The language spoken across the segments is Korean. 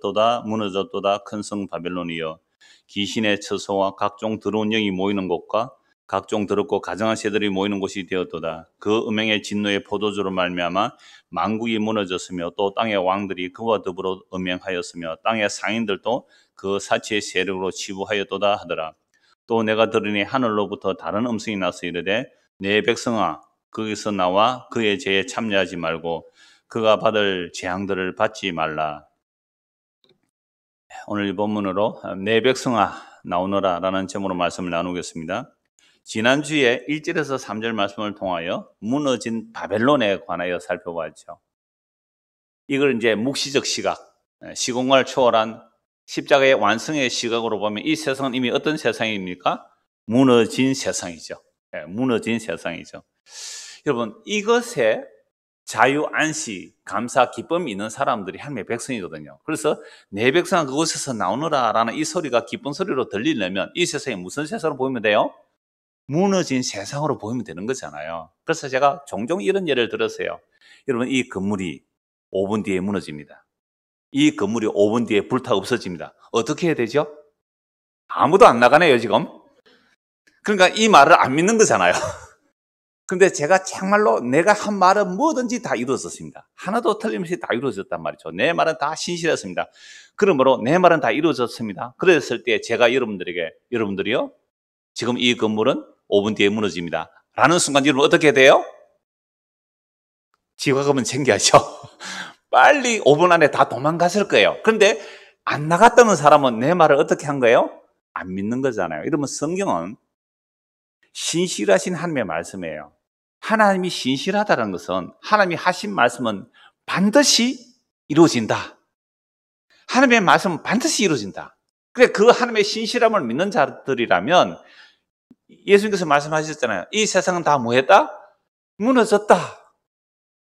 또다 무너졌도다 큰 성 바벨론이여 귀신의 처소와 각종 더러운 영이 모이는 곳과 각종 더럽고 가정한 새들이 모이는 곳이 되었도다. 그 음행의 진노의 포도주로 말미암아 만국이 무너졌으며 또 땅의 왕들이 그와 더불어 음행하였으며 땅의 상인들도 그 사치의 세력으로 치부하였도다 하더라. 또 내가 들으니 하늘로부터 다른 음성이 나서 이르되 내 백성아 거기서 나와 그의 죄에 참여하지 말고 그가 받을 재앙들을 받지 말라. 오늘 이 본문으로 내 백성아 나오너라 라는 제목으로 말씀을 나누겠습니다. 지난주에 1절에서 3절 말씀을 통하여 무너진 바벨론에 관하여 살펴봤죠 이걸 이제 묵시적 시각, 예, 시공간을 초월한 십자가의 완성의 시각으로 보면 이 세상은 이미 어떤 세상입니까? 무너진 세상이죠. 예, 무너진 세상이죠. 여러분, 이것에 자유, 안식, 감사, 기쁨이 있는 사람들이 하나님의 백성이거든요. 그래서 내 백성아 그곳에서 나오느라라는이 소리가 기쁜 소리로 들리려면 이 세상이 무슨 세상으로 보이면 돼요? 무너진 세상으로 보이면 되는 거잖아요. 그래서 제가 종종 이런 예를 들었어요. 여러분 이 건물이 5분 뒤에 무너집니다. 이 건물이 5분 뒤에 불타 없어집니다. 어떻게 해야 되죠? 아무도 안 나가네요, 지금. 그러니까 이 말을 안 믿는 거잖아요. 근데 제가 정말로 내가 한 말은 뭐든지 다 이루어졌습니다. 하나도 틀림없이 다 이루어졌단 말이죠. 내 말은 다 신실했습니다. 그러므로 내 말은 다 이루어졌습니다. 그랬을 때 제가 여러분들에게, 여러분들이요, 지금 이 건물은 5분 뒤에 무너집니다. 라는 순간 여러분 어떻게 돼요? 지화금면 챙겨야죠. 빨리 5분 안에 다 도망갔을 거예요. 그런데 안 나갔다는 사람은 내 말을 어떻게 한 거예요? 안 믿는 거잖아요. 이러면 성경은 신실하신 하나님의 말씀이에요. 하나님이 신실하다는 것은 하나님이 하신 말씀은 반드시 이루어진다. 하나님의 말씀은 반드시 이루어진다. 그래, 그 하나님의 신실함을 믿는 자들이라면 예수님께서 말씀하셨잖아요. 이 세상은 다 뭐했다? 무너졌다.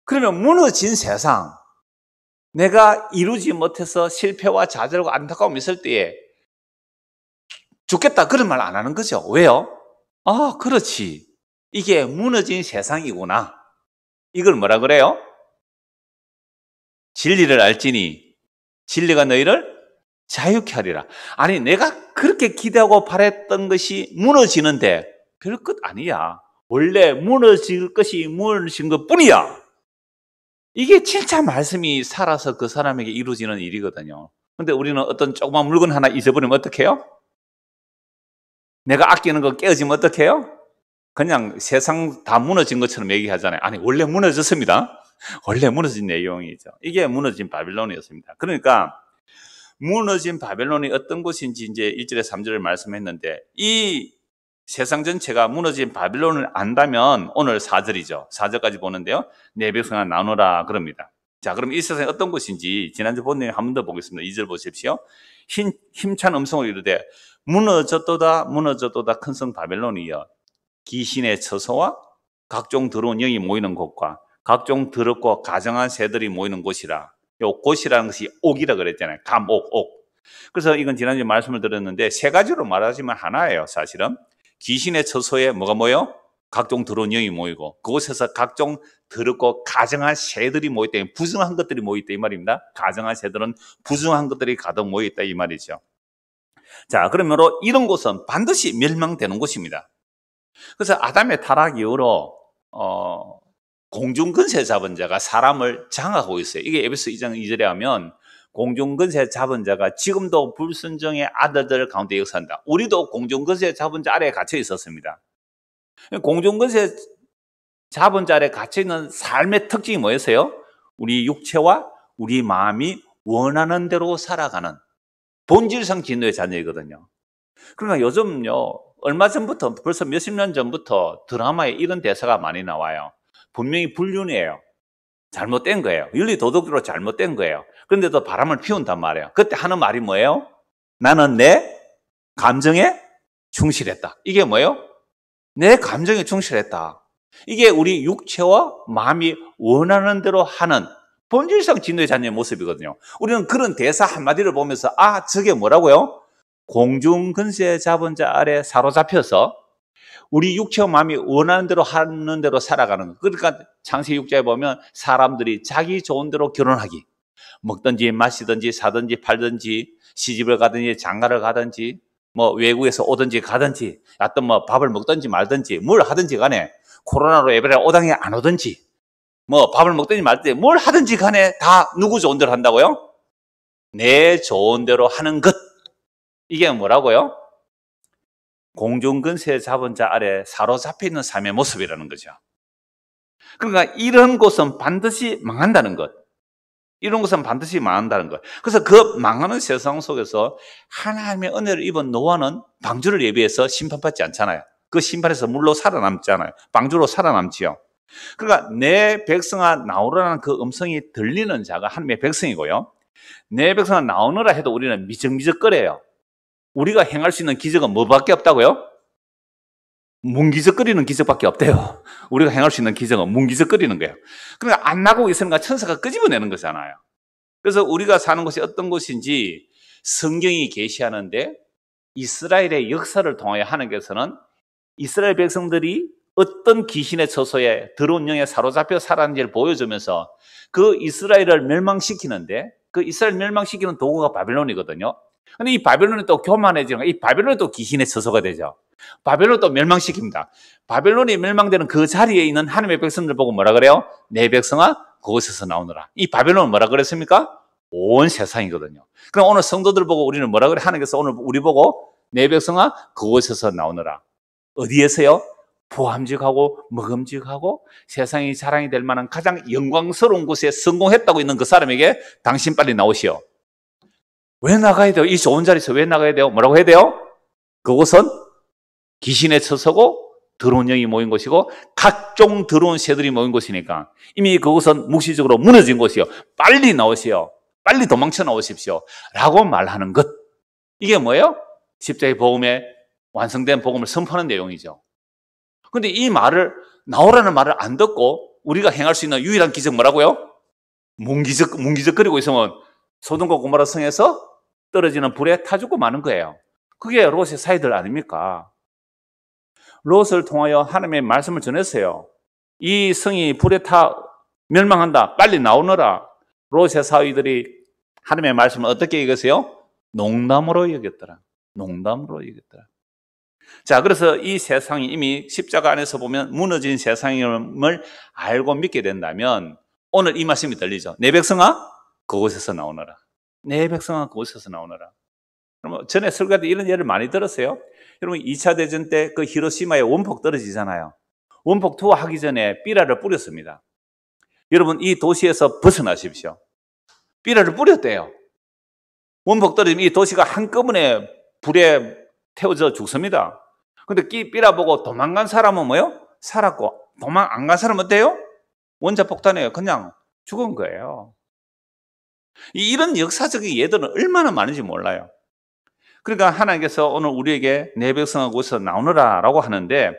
그러면 무너진 세상, 내가 이루지 못해서 실패와 좌절과 안타까움이 있을 때에 죽겠다 그런 말 안 하는 거죠. 왜요? 아, 그렇지. 이게 무너진 세상이구나. 이걸 뭐라 그래요? 진리를 알지니 진리가 너희를 자유케 하리라. 아니 내가 그렇게 기대하고 바랬던 것이 무너지는데 별 것 아니야. 원래 무너질 것이 무너진 것 뿐이야. 이게 진짜 말씀이 살아서 그 사람에게 이루어지는 일이거든요. 근데 우리는 어떤 조그만 물건 하나 잊어버리면 어떡해요? 내가 아끼는 거 깨어지면 어떡해요? 그냥 세상 다 무너진 것처럼 얘기하잖아요. 아니, 원래 무너졌습니다. 원래 무너진 내용이죠. 이게 무너진 바빌론이었습니다. 그러니까 무너진 바벨론이 어떤 곳인지 이제 1절에 3절을 말씀했는데 이 세상 전체가 무너진 바빌론을 안다면 오늘 4절이죠. 4절까지 보는데요. 내 백성아 나누라 그럽니다. 자, 그럼 이 세상이 어떤 곳인지 지난주 본 내용 한번 더 보겠습니다. 2절 보십시오. 힘, 찬 음성을 이르되 무너졌도다 무너졌도다 큰 성 바벨론이여 귀신의 처소와 각종 더러운 영이 모이는 곳과 각종 더럽고 가정한 새들이 모이는 곳이라. 이 곳이라는 것이 옥이라 그랬잖아요. 감옥, 옥. 그래서 이건 지난주에 말씀을 드렸는데 세 가지로 말하지만 하나예요, 사실은. 귀신의 처소에 뭐가 모여? 각종 더러운 영이 모이고 그곳에서 각종 더럽고 가정한 새들이 모였다. 부정한 것들이 모였다 이 말입니다. 가정한 새들은 부정한 것들이 가득 모였다 이 말이죠. 자, 그러므로 이런 곳은 반드시 멸망되는 곳입니다. 그래서 아담의 타락 이후로 어, 공중근세 잡은 자가 사람을 장악하고 있어요. 이게 에베소 2장 2절에 하면 공중근세 잡은 자가 지금도 불순종의 아들들 가운데 역사한다. 우리도 공중근세 잡은 자 아래에 갇혀 있었습니다. 공중근세 잡은 자 아래에 갇혀 있는 삶의 특징이 뭐였어요? 우리 육체와 우리 마음이 원하는 대로 살아가는 본질상 진노의 자녀이거든요. 그러나 그러니까 요즘요, 얼마 전부터, 벌써 몇십 년 전부터 드라마에 이런 대사가 많이 나와요. 분명히 불륜이에요. 잘못된 거예요. 윤리 도덕으로 잘못된 거예요. 그런데도 바람을 피운단 말이에요. 그때 하는 말이 뭐예요? 나는 내 감정에 충실했다. 이게 뭐예요? 내 감정에 충실했다. 이게 우리 육체와 마음이 원하는 대로 하는 본질상 진노의 자녀의 모습이거든요. 우리는 그런 대사 한마디를 보면서 아, 저게 뭐라고요? 공중 근세 자본자 아래 사로잡혀서 우리 육체와 마음이 원하는 대로 하는 대로 살아가는 거. 그러니까 창세 육자에 보면 사람들이 자기 좋은 대로 결혼하기. 먹든지 마시든지 사든지 팔든지 시집을 가든지 장가를 가든지 뭐 외국에서 오든지 가든지 어떤 뭐 밥을 먹든지 말든지 뭘 하든지 간에 코로나로 예배를 오당에 안 오든지 뭐 밥을 먹든지 말든지 뭘 하든지 간에 다 누구 좋은 대로 한다고요? 내 좋은 대로 하는 것. 이게 뭐라고요? 공중근세 자본자 아래 사로잡혀 있는 삶의 모습이라는 거죠. 그러니까 이런 곳은 반드시 망한다는 것. 이런 곳은 반드시 망한다는 것. 그래서 그 망하는 세상 속에서 하나님의 은혜를 입은 노아는 방주를 예비해서 심판받지 않잖아요. 그 심판에서 물로 살아남잖아요. 방주로 살아남지요. 그러니까 내 백성아 나오라는 그 음성이 들리는 자가 하나님의 백성이고요. 내 백성아 나오너라 해도 우리는 미적미적거려요. 우리가 행할 수 있는 기적은 뭐밖에 없다고요? 뭉기적거리는 기적밖에 없대요. 우리가 행할 수 있는 기적은 뭉기적거리는 거예요. 그러니까 안 나고 있으니까 천사가 끄집어내는 거잖아요. 그래서 우리가 사는 곳이 어떤 곳인지 성경이 계시하는데 이스라엘의 역사를 통하여 하나님께서는 이스라엘 백성들이 어떤 귀신의 처소에 더러운 영에 사로잡혀 살았는지를 보여주면서 그 이스라엘을 멸망시키는데 그 이스라엘 멸망시키는 도구가 바빌론이거든요. 근데 이 바벨론은 또 교만해지는 이 바벨론은 또 귀신의 처소가 되죠. 바벨론 또 멸망시킵니다. 바벨론이 멸망되는 그 자리에 있는 하나님의 백성들 보고 뭐라 그래요? 내 백성아 그곳에서 나오느라. 이 바벨론은 뭐라 그랬습니까? 온 세상이거든요. 그럼 오늘 성도들 보고 우리는 뭐라 그래? 하나님께서 오늘 우리 보고 내 백성아 그곳에서 나오느라. 어디에서요? 보함직하고 먹음직하고 세상이 자랑이 될 만한 가장 영광스러운 곳에 성공했다고 있는 그 사람에게 당신 빨리 나오시오. 왜 나가야 돼요? 이 좋은 자리에서 왜 나가야 돼요? 뭐라고 해야 돼요? 그곳은 귀신의 처서고 더러운 영이 모인 곳이고 각종 더러운 새들이 모인 곳이니까 이미 그곳은 묵시적으로 무너진 곳이요. 빨리 나오시오. 빨리 도망쳐 나오십시오. 라고 말하는 것. 이게 뭐예요? 십자의 복음에 완성된 복음을 선포하는 내용이죠. 근데 이 말을 나오라는 말을 안 듣고 우리가 행할 수 있는 유일한 기적 뭐라고요? 뭉기적, 뭉기적거리고 있으면 소동과 고마라 성에서 떨어지는 불에 타 죽고 마는 거예요. 그게 롯의 사이들 아닙니까? 롯을 통하여 하나님의 말씀을 전했어요. 이 성이 불에 타 멸망한다. 빨리 나오너라. 롯의 사위들이 하나님의 말씀을 어떻게 읽었어요? 농담으로 여겼더라. 농담으로 여겼더라. 자, 그래서 이 세상이 이미 십자가 안에서 보면 무너진 세상임을 알고 믿게 된다면 오늘 이 말씀이 들리죠. 내 백성아, 그곳에서 나오너라. 내 백성아 그곳에서 나오너라. 그러면 전에 설교할 때 이런 예를 많이 들었어요. 여러분 2차 대전 때 그 히로시마에 원폭 떨어지잖아요. 원폭 투하하기 전에 삐라를 뿌렸습니다. 여러분 이 도시에서 벗어나십시오. 삐라를 뿌렸대요. 원폭 떨어지면 이 도시가 한꺼번에 불에 태워져 죽습니다. 근데 끼 삐라 보고 도망간 사람은 뭐요? 살았고 도망 안 간 사람은 어때요? 원자 폭탄에 그냥 죽은 거예요. 이런 역사적인 예들은 얼마나 많은지 몰라요. 그러니까 하나님께서 오늘 우리에게 내 백성하고서 나오너라라고 하는데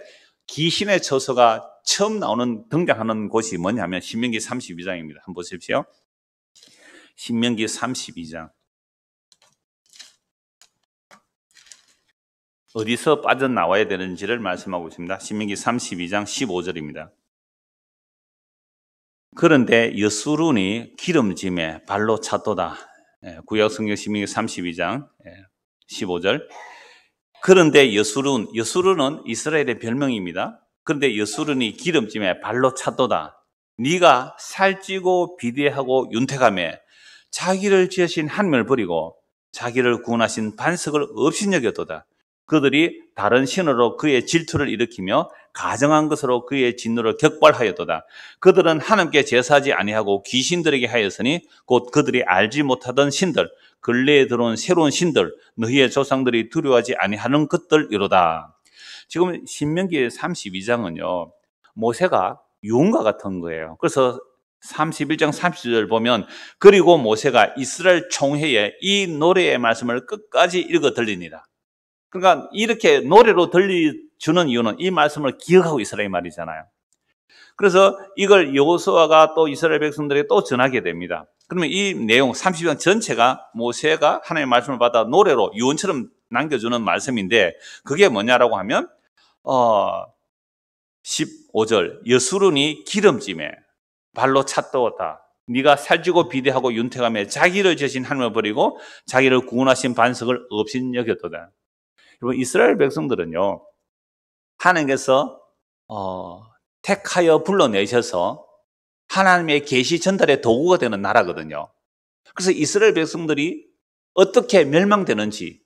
귀신의 처소가 처음 나오는 등장하는 곳이 뭐냐면 신명기 32장입니다. 한번 보십시오. 신명기 32장. 어디서 빠져나와야 되는지를 말씀하고 있습니다. 신명기 32장 15절입니다. 그런데 여수룬이 기름짐에 발로 찼도다. 예, 구약성경 32장 15절. 예, 그런데 여수룬, 여수룬은 이스라엘의 별명입니다. 그런데 여수룬이 기름짐에 발로 찼도다. 네가 살찌고 비대하고 윤택함에 자기를 지으신 하나을 버리고 자기를 구원하신 반석을 업신여겼도다. 그들이 다른 신으로 그의 질투를 일으키며 가정한 것으로 그의 진노를 격발하였도다. 그들은 하나님께 제사지 하 아니하고 귀신들에게 하였으니 곧 그들이 알지 못하던 신들, 근래에 들어온 새로운 신들, 너희의 조상들이 두려워하지 아니하는 것들이로다. 지금 신명기 32장은요, 모세가 유언과 같은 거예요. 그래서 31장 30절 보면 그리고 모세가 이스라엘 총회에 이 노래의 말씀을 끝까지 읽어 들립니다. 그러니까 이렇게 노래로 들려주는 이유는 이 말씀을 기억하고 있으라 이 말이잖아요. 그래서 이걸 여호수아가 또 이스라엘 백성들에게 또 전하게 됩니다. 그러면 이 내용 30장 전체가 모세가 하나님의 말씀을 받아 노래로 유언처럼 남겨주는 말씀인데 그게 뭐냐라고 하면 어 15절 여수룬이 기름짐에 발로 찼떠웠다 네가 살찌고 비대하고 윤택함에 자기를 지신 하나을 버리고 자기를 구원하신 반석을 없인 여겼도다. 여러분 이스라엘 백성들은요 하나님께서 어, 택하여 불러내셔서 하나님의 계시 전달의 도구가 되는 나라거든요. 그래서 이스라엘 백성들이 어떻게 멸망되는지,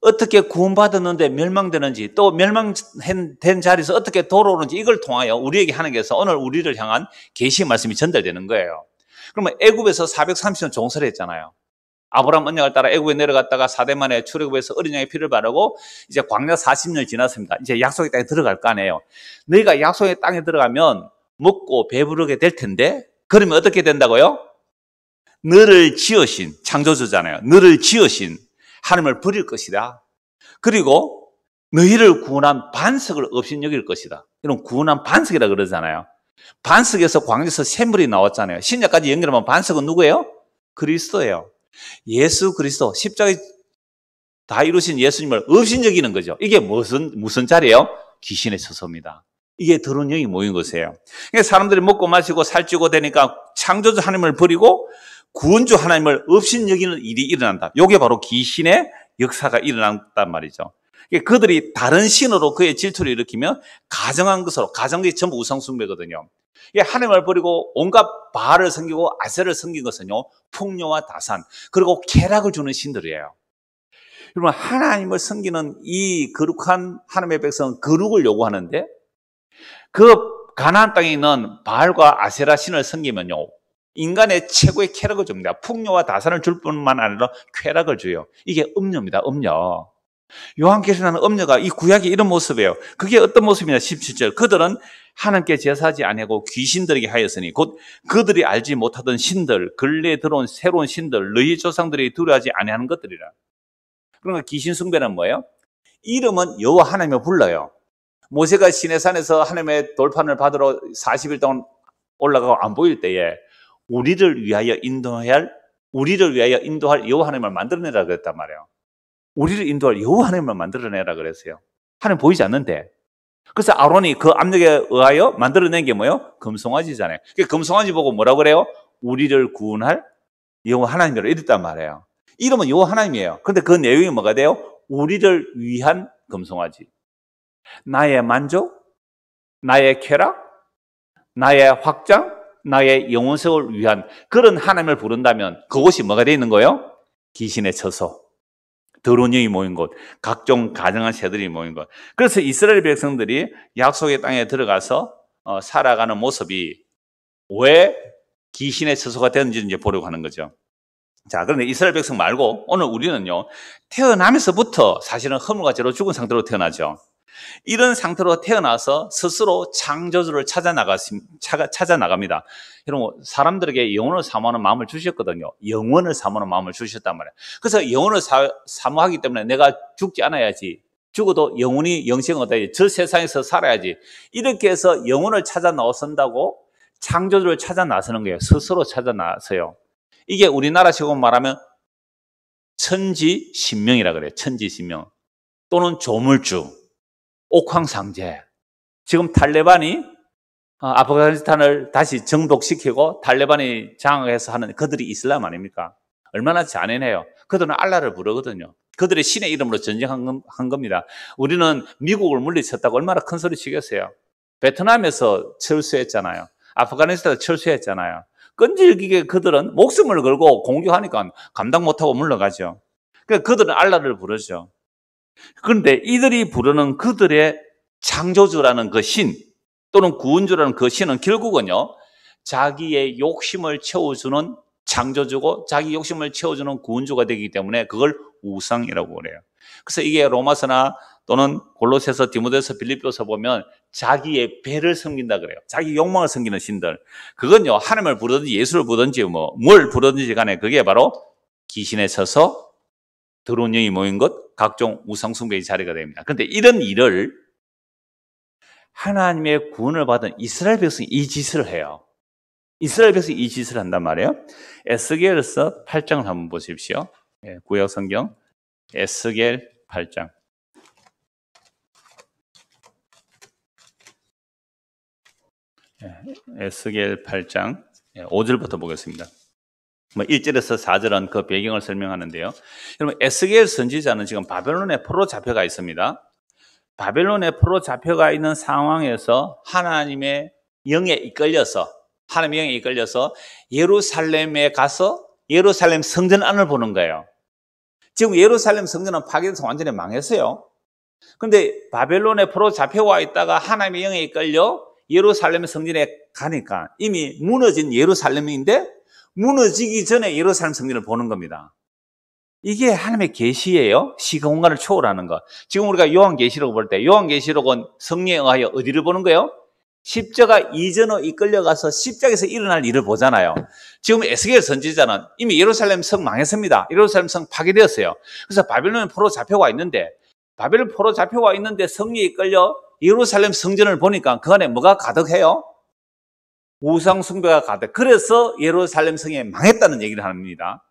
어떻게 구원받았는데 멸망되는지, 또 멸망된 자리에서 어떻게 돌아오는지 이걸 통하여 우리에게 하나님께서 오늘 우리를 향한 계시 말씀이 전달되는 거예요. 그러면 애굽에서 430년 종사를 했잖아요. 아브라함 언약을 따라 애굽에 내려갔다가 사대만에 출애굽에서 어린 양의 피를 바르고 이제 광야 40년을 지났습니다. 이제 약속의 땅에 들어갈 거 아니에요. 너희가 약속의 땅에 들어가면 먹고 배부르게 될 텐데 그러면 어떻게 된다고요? 너를 지으신 창조주잖아요. 너를 지으신 하나님을 버릴 것이다. 그리고 너희를 구원한 반석을 없인 여길 것이다. 이런 구원한 반석이라 그러잖아요. 반석에서 광에서 샘물이 나왔잖아요. 신약까지 연결하면 반석은 누구예요? 그리스도예요. 예수 그리스도 십자가에 다 이루신 예수님을 업신여기는 거죠. 이게 무슨 무슨 자리예요? 귀신의 처소입니다. 이게 더러운 영이 모인 것이에요. 그러니까 사람들이 먹고 마시고 살찌고 되니까 창조주 하나님을 버리고 구원주 하나님을 업신여기는 일이 일어난다. 이게 바로 귀신의 역사가 일어난단 말이죠. 그들이 다른 신으로 그의 질투를 일으키면 가정한 것으로 가정이 전부 우상숭배거든요. 예, 하나님을 버리고 온갖 바알을 섬기고 아세를 섬긴 것은요, 풍요와 다산, 그리고 쾌락을 주는 신들이에요. 여러분, 하나님을 섬기는 이 거룩한 하나님의 백성은 거룩을 요구하는데, 그 가나안 땅에 있는 바알과 아세라 신을 섬기면요, 인간의 최고의 쾌락을 줍니다. 풍요와 다산을 줄 뿐만 아니라 쾌락을 줘요. 이게 음료입니다, 음료. 요한께서 나는 음녀가 이 구약의 이런 모습이에요. 그게 어떤 모습이냐? 17절. 그들은 하나님께 제사하지 아니하고 귀신들에게 하였으니 곧 그들이 알지 못하던 신들, 근래에 들어온 새로운 신들, 너희 조상들이 두려워하지 아니하는 것들이라. 그러니까 귀신 숭배는 뭐예요? 이름은 여호와 하나님을 불러요. 모세가 시내산에서 하나님의 돌판을 받으러 40일 동안 올라가고 안 보일 때에 우리를 위하여 인도할 우리를 위하여 인도할 여호와 하나님을 만들어내라 그랬단 말이에요. 우리를 인도할 여호와 하나님을 만들어내라 그랬어요. 하나님 보이지 않는데. 그래서 아론이 그 압력에 의하여 만들어낸 게 뭐예요? 금송아지잖아요. 그 금송아지 보고 뭐라 고 그래요? 우리를 구원할 여호와 하나님이라 이랬단 말이에요. 이름은 여호와 하나님이에요. 근데 그 내용이 뭐가 돼요? 우리를 위한 금송아지. 나의 만족, 나의 쾌락, 나의 확장, 나의 영원성을 위한 그런 하나님을 부른다면 그곳이 뭐가 되어 있는 거예요? 귀신의 처소. 드론이 모인 곳, 각종 가정한 새들이 모인 곳. 그래서 이스라엘 백성들이 약속의 땅에 들어가서 어, 살아가는 모습이 왜 귀신의 처소가 되는지 이제 보려고 하는 거죠. 자, 그런데 이스라엘 백성 말고 오늘 우리는요, 태어나면서부터 사실은 허물과 죄로 죽은 상태로 태어나죠. 이런 상태로 태어나서 스스로 창조주를 찾아 나가 찾아 나갑니다. 여러분 사람들에게 영혼을 사모하는 마음을 주셨거든요. 영혼을 사모하는 마음을 주셨단 말이에요. 그래서 영혼을 사, 사모하기 때문에 내가 죽지 않아야지. 죽어도 영혼이 영생을 얻어야지. 저 세상에서 살아야지. 이렇게 해서 영혼을 찾아 나선다고 창조주를 찾아 나서는 거예요. 스스로 찾아 나서요. 이게 우리나라식으로 말하면 천지신명이라 그래요. 천지신명 또는 조물주. 옥황상제. 지금 탈레반이 어, 아프가니스탄을 다시 정복시키고 탈레반이 장악해서 하는 그들이 이슬람 아닙니까? 얼마나 잔인해요. 그들은 알라를 부르거든요. 그들의 신의 이름으로 전쟁한 겁니다. 우리는 미국을 물리쳤다고 얼마나 큰 소리 치겠어요. 베트남에서 철수했잖아요. 아프가니스탄에서 철수했잖아요. 끈질기게 그들은 목숨을 걸고 공격하니까 감당 못하고 물러가죠. 그러니까 그들은 알라를 부르죠. 그런데 이들이 부르는 그들의 창조주라는 그 신 또는 구원주라는 그 신은 결국은요, 자기의 욕심을 채워주는 창조주고 자기 욕심을 채워주는 구원주가 되기 때문에 그걸 우상이라고 그래요. 그래서 이게 로마서나 또는 골로새서, 디모데서, 빌립보서 보면 자기의 배를 섬긴다 그래요. 자기 욕망을 섬기는 신들. 그건요 하나님을 부르든지 예수를 부르든지 뭐 뭘 부르든지 간에 그게 바로 귀신에 서서 드론령이 모인 것, 각종 우상숭배의 자리가 됩니다. 그런데 이런 일을 하나님의 구원을 받은 이스라엘 백성이 이 짓을 해요. 이스라엘 백성이 이 짓을 한단 말이에요. 에스겔서 8장을 한번 보십시오. 예, 구약 성경 에스겔 8장. 예, 에스겔 8장 5절부터 예, 보겠습니다. 1절에서 뭐 4절은 그 배경을 설명하는데요. 여러분 에스겔 선지자는 지금 바벨론의 포로 잡혀가 있습니다. 바벨론의 포로 잡혀가 있는 상황에서 하나님의 영에 이끌려서 하나님의 영에 이끌려서 예루살렘에 가서 예루살렘 성전 안을 보는 거예요. 지금 예루살렘 성전은 파괴돼서 완전히 망했어요. 근데 바벨론의 포로 잡혀와 있다가 하나님의 영에 이끌려 예루살렘 성전에 가니까 이미 무너진 예루살렘인데 무너지기 전에 예루살렘 성전을 보는 겁니다. 이게 하나님의 계시예요. 시공간을 초월하는 것. 지금 우리가 요한계시록 볼때 요한계시록은 성령에 의하여 어디를 보는 거예요? 십자가 이전으로 이끌려가서 십자에서 일어날 일을 보잖아요. 지금 에스겔 선지자는 이미 예루살렘 성 망했습니다. 예루살렘 성 파괴되었어요. 그래서 바벨론 포로 잡혀와 있는데 바벨론 포로 잡혀와 있는데 성리에 이끌려 예루살렘 성전을 보니까 그 안에 뭐가 가득해요? 우상 숭배가 가득. 그래서 예루살렘 성이 망했다는 얘기를 합니다.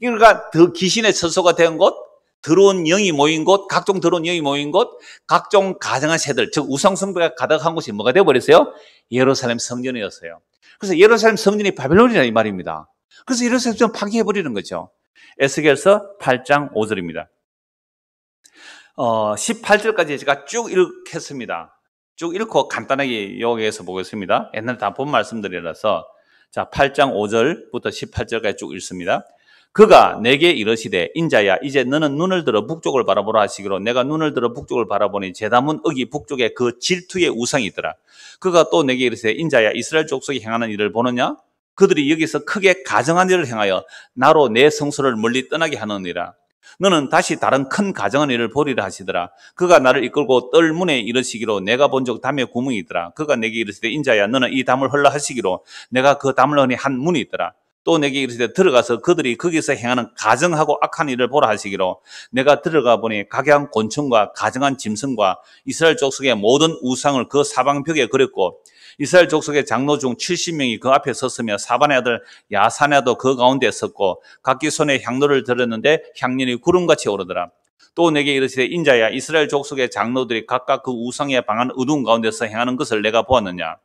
그러니까 더 귀신의 처소가 된 곳, 들어온 영이 모인 곳, 각종 들어온 영이 모인 곳, 각종 가정한 새들, 즉 우상 숭배가 가득한 곳이 뭐가 되어 버렸어요? 예루살렘 성전이었어요. 그래서 예루살렘 성전이 바벨론이라 이 말입니다. 그래서 예루살렘 성전 파괴해 버리는 거죠. 에스겔서 8장 5절입니다. 어, 18절까지 제가 쭉 읽겠습니다. 쭉 읽고 간단하게 여기에서 보겠습니다. 옛날에 다 본 말씀들이라서 자 8장 5절부터 18절까지 쭉 읽습니다. 그가 내게 이러시되 인자야 이제 너는 눈을 들어 북쪽을 바라보라 하시기로 내가 눈을 들어 북쪽을 바라보니 제담은 여기 북쪽에 그 질투의 우상이 있더라. 그가 또 내게 이르시되 인자야 이스라엘 족속이 행하는 일을 보느냐? 그들이 여기서 크게 가정한 일을 행하여 나로 내 성소를 멀리 떠나게 하느니라. 너는 다시 다른 큰 가정한 일을 보리라 하시더라. 그가 나를 이끌고 떨문에 이르시기로 내가 본 적 담의 구멍이 있더라. 그가 내게 이르시되 인자야 너는 이 담을 흘러 하시기로 내가 그 담을 허니 한 문이 있더라. 또 내게 이르시되 들어가서 그들이 거기서 행하는 가정하고 악한 일을 보라 하시기로 내가 들어가 보니 각양 곤충과 가정한 짐승과 이스라엘 족속의 모든 우상을 그 사방벽에 그렸고 이스라엘 족속의 장로 중 70명이 그 앞에 섰으며 사반의 아들 야사냐도 그 가운데 섰고 각기 손에 향로를 들었는데 향년이 구름같이 오르더라. 또 내게 이르시되 인자야 이스라엘 족속의 장로들이 각각 그 우상에 방한 어둠 가운데서 행하는 것을 내가 보았느냐.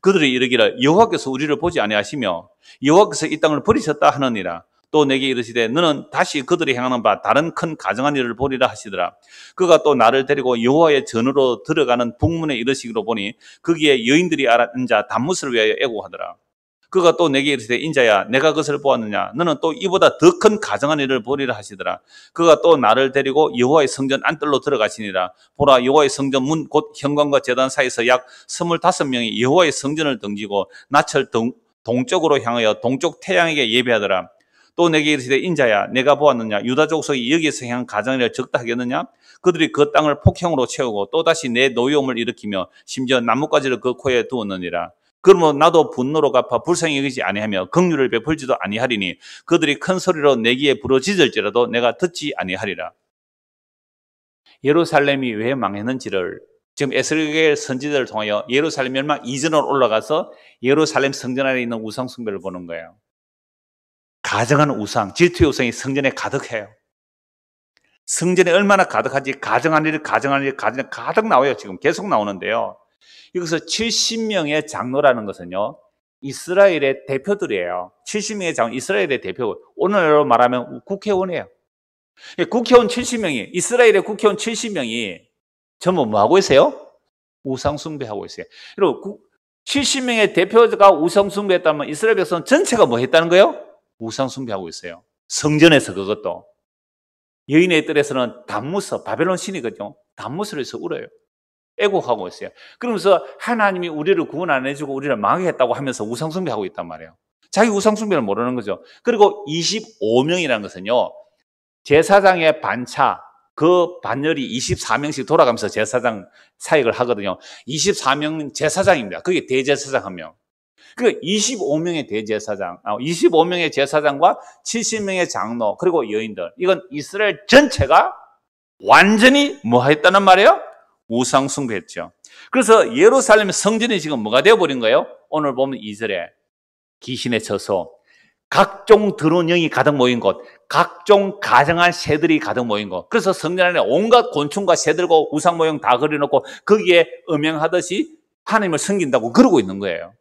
그들이 이르기를 여호와께서 우리를 보지 아니하시며 여호와께서 이 땅을 버리셨다 하느니라. 또 내게 이르시되 너는 다시 그들이 행하는 바 다른 큰가정한 일을 보리라 하시더라. 그가 또 나를 데리고 여호와의 전으로 들어가는 북문에 이르시기로 보니 거기에 여인들이 알았는자 단무스를 위하여 애고하더라. 그가 또 내게 이르시되 인자야 내가 그것을 보았느냐 너는 또 이보다 더 큰가정한 일을 보리라 하시더라 그가 또 나를 데리고 여호와의 성전 안뜰로 들어가시니라 보라 여호와의 성전 문 곧 현관과 재단 사이에서 약 스물다섯 명이 여호와의 성전을 등지고 나철 동, 동쪽으로 향하여 동쪽 태양에게 예배하더라 또 내게 이르시되 인자야 내가 보았느냐 유다 족속이 여기에서 향한 가정이라 적다 하겠느냐 그들이 그 땅을 폭행으로 채우고 또다시 내 노여움을 일으키며 심지어 나뭇가지를 그 코에 두었느니라 그러면 나도 분노로 갚아 불쌍히 여기지 아니하며 긍휼을 베풀지도 아니하리니 그들이 큰 소리로 내기에 부러짖을지라도 내가 듣지 아니하리라 예루살렘이 왜 망했는지를 지금 에스겔 선지자를 통하여 예루살렘 멸망 이전으로 올라가서 예루살렘 성전 안에 있는 우상숭배를 보는 거예요. 가정한 우상, 질투의 우상이 성전에 가득해요. 성전에 얼마나 가득한지 가정한 일, 가정한 일, 가정 가득 나와요. 지금 계속 나오는데요. 여기서 70명의 장로라는 것은요. 이스라엘의 대표들이에요. 70명의 장로, 이스라엘의 대표. 오늘로 말하면 국회의원이에요. 예, 국회의원 70명이, 이스라엘의 국회의원 70명이 전부 뭐 하고 있어요? 우상숭배하고 있어요. 여러분, 70명의 대표가 우상숭배했다면 이스라엘 백성 전체가 뭐 했다는 거예요? 우상 숭배하고 있어요. 성전에서 그것도. 여인의 뜰에서는 담무서, 바벨론 신이거든요. 담무서를 해서 울어요. 애곡하고 있어요. 그러면서 하나님이 우리를 구원 안 해주고 우리를 망했다고 하면서 우상숭배하고 있단 말이에요. 자기 우상숭배를 모르는 거죠. 그리고 25명이라는 것은요, 제사장의 반차, 그 반열이 24명씩 돌아가면서 제사장 사역을 하거든요. 24명 제사장입니다. 그게 대제사장 한 명. 그러니까 25명의 대제사장, 25명의 아, 제사장과 70명의 장로, 그리고 여인들. 이건 이스라엘 전체가 완전히 뭐 했다는 말이에요? 우상숭배했죠. 그래서 예루살렘 성전이 지금 뭐가 되어버린 거예요? 오늘 보면 이스라엘 귀신의 처서 각종 드론운 영이 가득 모인 곳, 각종 가정한 새들이 가득 모인 곳. 그래서 성전 안에 온갖 곤충과 새들과 우상 모형 다 그려놓고 거기에 음행하듯이 하나님을 섬긴다고 그러고 있는 거예요.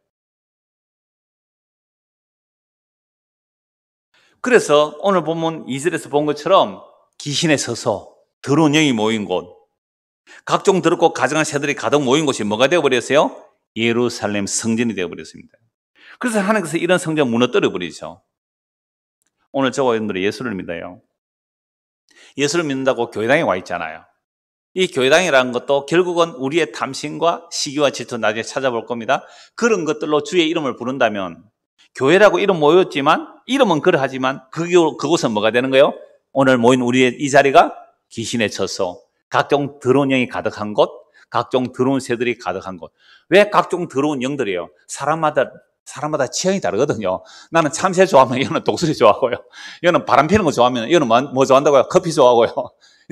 그래서 오늘 보면 이절에서본 것처럼 귀신에 서서 더러운 영이 모인 곳, 각종 더럽고 가정한 새들이 가득 모인 곳이 뭐가 되어버렸어요? 예루살렘 성전이 되어버렸습니다. 그래서 하나님께서 이런 성전 무너뜨려 버리죠. 오늘 저와 여러분들이 예수를 믿어요. 예수를 믿는다고 교회당에 와 있잖아요. 이 교회당이라는 것도 결국은 우리의 탐심과 시기와 질투 나중에 찾아볼 겁니다. 그런 것들로 주의 이름을 부른다면 교회라고 이름 모였지만 이름은 그러하지만 그, 그곳은 뭐가 되는 거예요? 오늘 모인 우리의 이 자리가 귀신에 쳐서 각종 더러운 영이 가득한 곳, 각종 더러운 새들이 가득한 곳. 왜 각종 더러운 영들이에요? 사람마다 사람마다 취향이 다르거든요. 나는 참새 좋아하면 얘는 독수리 좋아하고요. 얘는 바람 피는 거 좋아하면 얘는 뭐, 뭐 좋아한다고요? 커피 좋아하고요.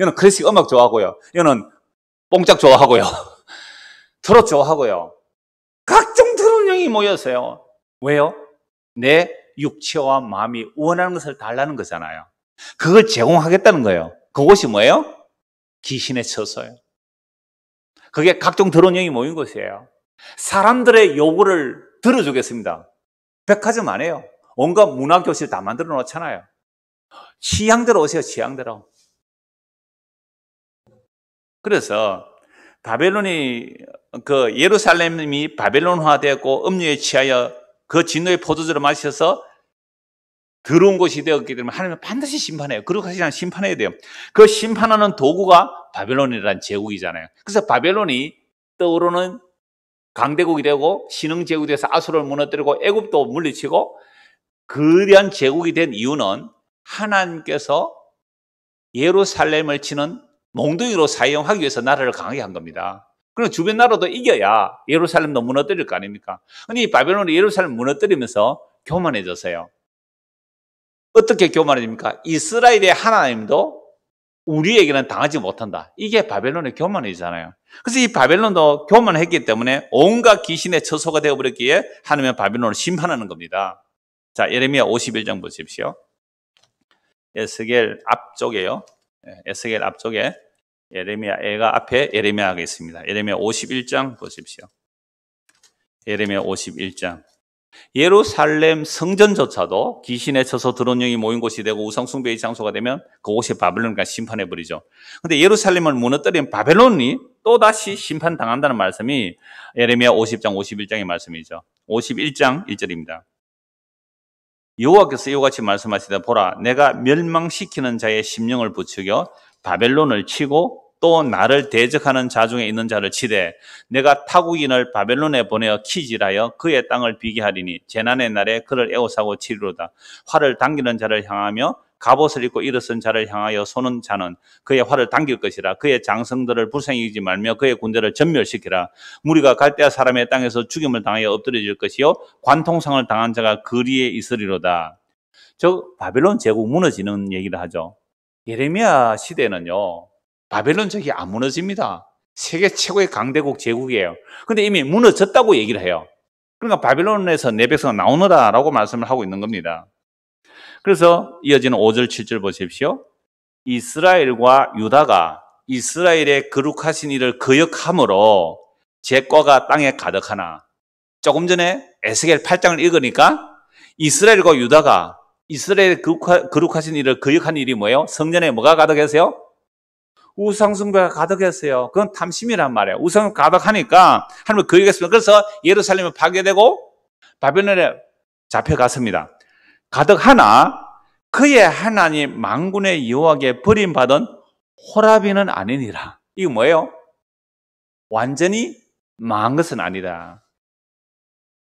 얘는 클래식 음악 좋아하고요. 얘는 뽕짝 좋아하고요. 트롯 좋아하고요. 각종 더러운 영이 모여서요. 왜요? 내 육체와 마음이 원하는 것을 달라는 거잖아요. 그걸 제공하겠다는 거예요. 그것이 뭐예요? 귀신의 처소예요. 그게 각종 드론형이 모인 곳이에요. 사람들의 요구를 들어주겠습니다. 백화점 안 해요. 온갖 문화교실 다 만들어 놓잖아요. 취향대로 오세요, 취향대로. 그래서 바벨론이, 그 예루살렘이 바벨론화 되었고, 음료에 취하여 그 진노의 포도주를 마셔서 들어온 것이 되었기 때문에 하나님은 반드시 심판해요. 그렇게 하시면 그 심판해야 돼요. 그 심판하는 도구가 바벨론이라는 제국이잖아요. 그래서 바벨론이 떠오르는 강대국이 되고 신흥 제국이 돼서 아수를 무너뜨리고 애굽도 물리치고 그리한 제국이 된 이유는 하나님께서 예루살렘을 치는 몽둥이로 사용하기 위해서 나라를 강하게 한 겁니다. 그럼 주변 나라도 이겨야 예루살렘도 무너뜨릴 거 아닙니까? 근데 이 바벨론이 예루살렘 무너뜨리면서 교만해졌어요. 어떻게 교만해집니까? 이스라엘의 하나님도 우리에게는 당하지 못한다. 이게 바벨론의 교만이잖아요. 그래서 이 바벨론도 교만했기 때문에 온갖 귀신의 처소가 되어버렸기에 하나님의 바벨론을 심판하는 겁니다. 자, 예레미야 51장 보십시오. 에스겔 앞쪽에요. 예, 에스겔 앞쪽에 예레미야 애가 앞에 예레미야하겠습니다 예레미야 51장 보십시오. 예레미야 51장. 예루살렘 성전조차도 귀신에 쳐서 드론 영이 모인 곳이 되고 우상 숭배의 장소가 되면 그곳에 바벨론과 그러니까 심판해 버리죠. 근데 예루살렘을 무너뜨린 바벨론이 또 다시 심판 당한다는 말씀이 예레미야 50장 51장의 말씀이죠. 51장 1절입니다. 여호와께서 이와 같이 말씀하시다 보라 내가 멸망시키는 자의 심령을 부추겨 바벨론을 치고 또 나를 대적하는 자 중에 있는 자를 치되 내가 타국인을 바벨론에 보내어 키질하여 그의 땅을 비기 하리니 재난의 날에 그를 애호사고 치리로다 화를 당기는 자를 향하며 갑옷을 입고 일어선 자를 향하여 쏘는 자는 그의 화를 당길 것이라 그의 장성들을 불생히지 말며 그의 군대를 전멸시키라 무리가 갈대아 사람의 땅에서 죽임을 당하여 엎드려질 것이요 관통상을 당한 자가 거리에 있으리로다 즉 바벨론 제국 무너지는 얘기를 하죠 예레미야 시대는요, 바벨론 적이 안 무너집니다. 세계 최고의 강대국 제국이에요. 근데 이미 무너졌다고 얘기를 해요. 그러니까 바벨론에서 내 백성 나오느라 라고 말씀을 하고 있는 겁니다. 그래서 이어지는 5절, 7절 보십시오. 이스라엘과 유다가 이스라엘의 거룩하신 이를 거역함으로 제과가 땅에 가득하나. 조금 전에 에스겔 8장을 읽으니까 이스라엘과 유다가 이스라엘 거룩하신 일을 거역한 일이 뭐예요? 성전에 뭐가 가득했어요? 우상숭배가 가득했어요. 그건 탐심이란 말이에요. 우상 가득하니까 하나님 거역했습니다. 그래서 예루살렘이 파괴되고 바벨론에 잡혀갔습니다. 가득하나 그의 하나님 망군의 여호와께 버림받은 호라비는 아니니라. 이거 뭐예요? 완전히 망한 것은 아니다.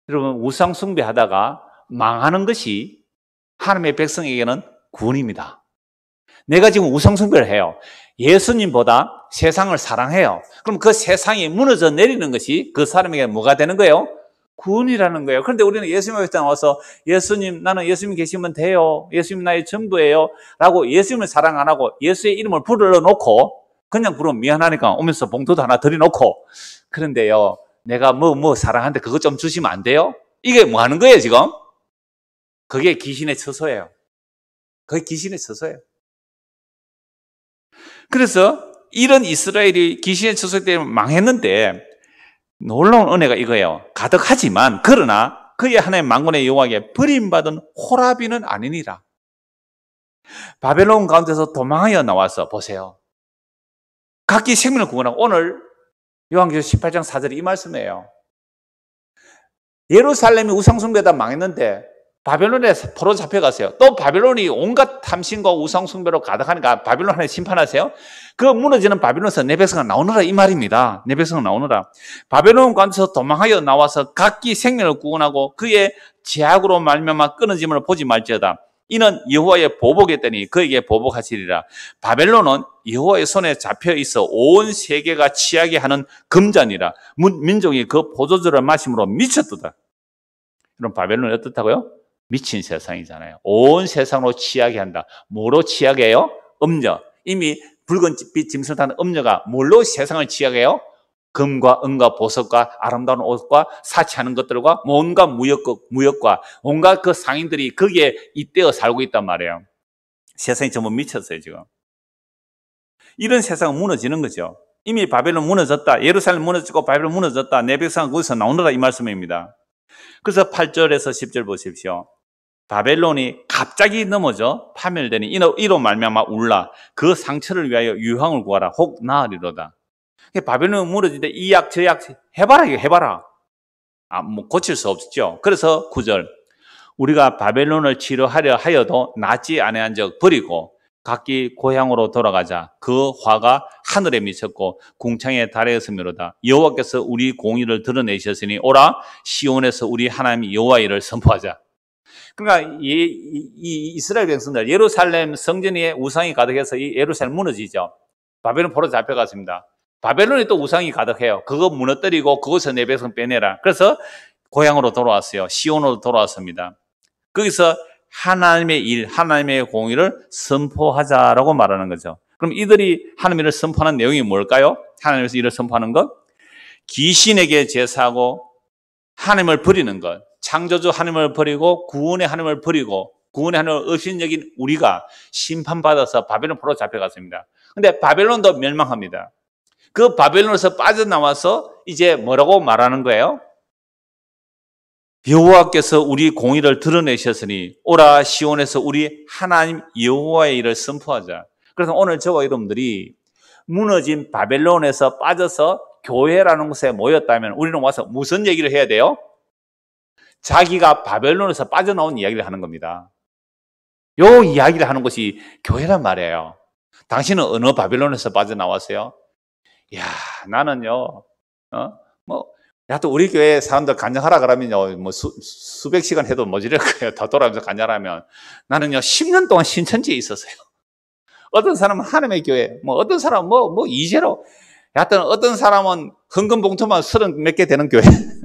여러분 우상 숭배하다가 망하는 것이 하나님의 백성에게는 군입니다 내가 지금 우상숭배를 해요. 예수님보다 세상을 사랑해요. 그럼 그 세상이 무너져 내리는 것이 그 사람에게 뭐가 되는 거예요? 군이라는 거예요. 그런데 우리는 예수님 앞에 나와서 예수님, 나는 예수님 계시면 돼요. 예수님 나의 전부예요. 라고 예수님을 사랑 안 하고 예수의 이름을 부르러놓고 그냥 부르면 미안하니까 오면서 봉투도 하나 들여놓고 그런데요. 내가 뭐, 뭐 사랑하는데 그것 좀 주시면 안 돼요? 이게 뭐 하는 거예요, 지금? 그게 귀신의 처소예요. 그게 귀신의 처소예요. 그래서 이런 이스라엘이 귀신의 처소 때문에 망했는데 놀라운 은혜가 이거예요. 가득하지만 그러나 그의 하나의 망군의 여호와에게 버림받은 호라비는 아니니라. 바벨론 가운데서 도망하여 나와서 보세요. 각기 생명을 구원하고 오늘 요한계시 18장 4절이 이 말씀이에요. 예루살렘이 우상숭배다 망했는데 바벨론에 포로 잡혀가세요. 또 바벨론이 온갖 탐심과 우상숭배로 가득하니까 바벨론에 심판하세요. 그 무너지는 바벨론에서 내 백성은 나오느라이 말입니다. 내 백성은 나오느라 바벨론 관에서 도망하여 나와서 각기 생명을 구원하고 그의 제약으로 말며암 끊어짐을 보지 말지어다. 이는 여호와의 보복했더니 그에게 보복하시리라. 바벨론은 여호와의 손에 잡혀 있어 온 세계가 취하게 하는 금잔이라. 민족이 그보조주를 마심으로 미쳤도다. 그럼 바벨론이 어떻다고요? 미친 세상이잖아요. 온 세상으로 취하게 한다. 뭐로 취하게 해요? 음녀. 이미 붉은빛 짐승탄 음녀가 뭘로 세상을 취하게 해요? 금과 은과 보석과 아름다운 옷과 사치하는 것들과 뭔가 무역, 무역과 온갖 그 상인들이 거기에 이때어 살고 있단 말이에요. 세상이 전부 미쳤어요, 지금. 이런 세상은 무너지는 거죠. 이미 바벨론 무너졌다. 예루살렘 무너지고 바벨론 무너졌다. 내 백성은 거기서 나오느라 이 말씀입니다. 그래서 8절에서 10절 보십시오. 바벨론이 갑자기 넘어져 파멸되니 이로 말미암아 울라 그 상처를 위하여 유황을 구하라 혹 나으리로다. 바벨론은 무너지는데 이약 저 약 해봐라 이거 해봐라. 아, 뭐 고칠 수 없죠. 그래서 구절 우리가 바벨론을 치료하려 하여도 낫지 아니한 적 버리고 각기 고향으로 돌아가자. 그 화가 하늘에 미쳤고 궁창에 달하였으므로다. 여호와께서 우리 공의를 드러내셨으니 오라 시온에서 우리 하나님 여호와 이를 선포하자. 그러니까 이, 이 이스라엘 백성들 예루살렘 성전에 우상이 가득해서 이 예루살렘 무너지죠. 바벨론 포로 잡혀갔습니다. 바벨론에 또 우상이 가득해요. 그거 무너뜨리고 그것을 내 백성 빼내라. 그래서 고향으로 돌아왔어요. 시온으로 돌아왔습니다. 거기서 하나님의 일, 하나님의 공의를 선포하자라고 말하는 거죠. 그럼 이들이 하나님을 선포하는 내용이 뭘까요? 하나님에서 일을 선포하는 것? 귀신에게 제사하고 하나님을 버리는 것. 창조주 하나님을 버리고 구원의 하나님을 버리고 구원의 하나님을 없인 여긴 우리가 심판받아서 바벨론 포로 잡혀갔습니다. 근데 바벨론도 멸망합니다. 그 바벨론에서 빠져나와서 이제 뭐라고 말하는 거예요? 여호와께서 우리 공의를 드러내셨으니 오라 시온에서 우리 하나님 여호와의 일을 선포하자. 그래서 오늘 저와 여러분들이 무너진 바벨론에서 빠져서 교회라는 곳에 모였다면 우리는 와서 무슨 얘기를 해야 돼요? 자기가 바벨론에서 빠져나온 이야기를 하는 겁니다. 요 이야기를 하는 것이 교회란 말이에요. 당신은 어느 바벨론에서 빠져나왔어요? 야, 나는요, 어, 뭐, 하여튼 우리 교회 사람들 간증하라 그러면요, 뭐 수, 수백 시간 해도 뭐지를 거예요. 더 돌아가면서 간증하면. 나는요, 10년 동안 신천지에 있었어요. 어떤 사람은 하나님의 교회, 뭐 어떤 사람은 뭐, 뭐 이제로, 하여튼 어떤 사람은 헌금 봉투만 서른 몇 개 되는 교회.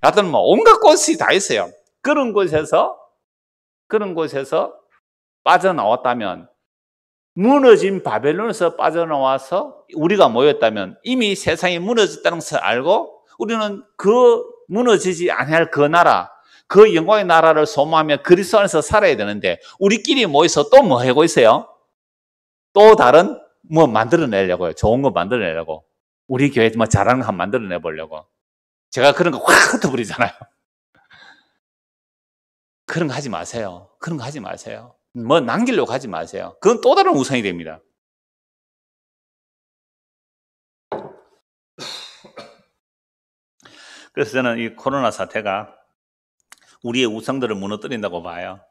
하여튼 뭐 온갖 곳이 다 있어요. 그런 곳에서 그런 곳에서 빠져나왔다면 무너진 바벨론에서 빠져나와서 우리가 모였다면 이미 세상이 무너졌다는 것을 알고 우리는 그 무너지지 않을 그 나라 그 영광의 나라를 소모하며 그리스도 안에서 살아야 되는데 우리끼리 모여서 또 뭐 하고 있어요? 또 다른 뭐 만들어내려고요. 좋은 거 만들어내려고. 우리 교회 뭐 잘하는 거 한번 만들어내 보려고. 제가 그런 거확 흩어버리잖아요. 그런 거 하지 마세요. 그런 거 하지 마세요. 뭐 남기려고 하지 마세요. 그건 또 다른 우상이 됩니다. 그래서 저는 이 코로나 사태가 우리의 우상들을 무너뜨린다고 봐요.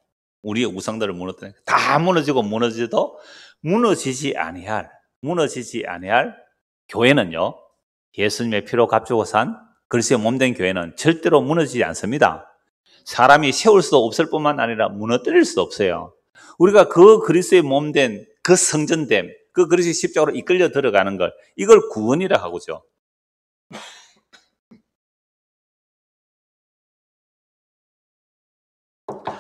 우리의 우상들을 무너뜨린 다 무너지고 무너지도 무너지지 아니할 무너지지 아니할 교회는요 예수님의 피로 값주고 산 그리스의 몸된 교회는 절대로 무너지지 않습니다. 사람이 세울 수도 없을 뿐만 아니라 무너뜨릴 수도 없어요. 우리가 그 그리스의 몸된 그 성전됨, 그 그리스의 십자로 이끌려 들어가는 것, 이걸 구원이라 하고죠.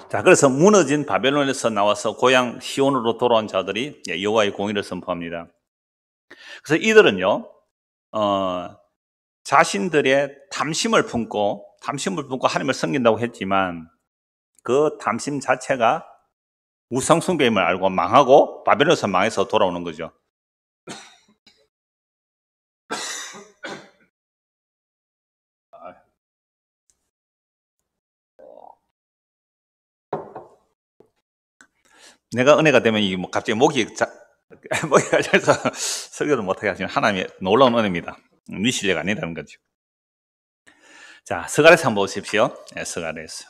자, 그래서 무너진 바벨론에서 나와서 고향 시온으로 돌아온 자들이 예, 여호와의 공의를 선포합니다. 그래서 이들은요, 어, 자신들의 탐심을 품고 탐심을 품고 하나님을 섬긴다고 했지만 그탐심 자체가 우상숭배임을 알고 망하고 바벨론에서 망해서 돌아오는 거죠. 내가 은혜가 되면 이 뭐 갑자기 목이 자, 목이 가려서 설교를 못하게 하시는 하나님의 놀라운 은혜입니다. 네실가 아니라는 거죠. 자, 스가랴서 한번 보십시오. 네, 예, 스가랴서.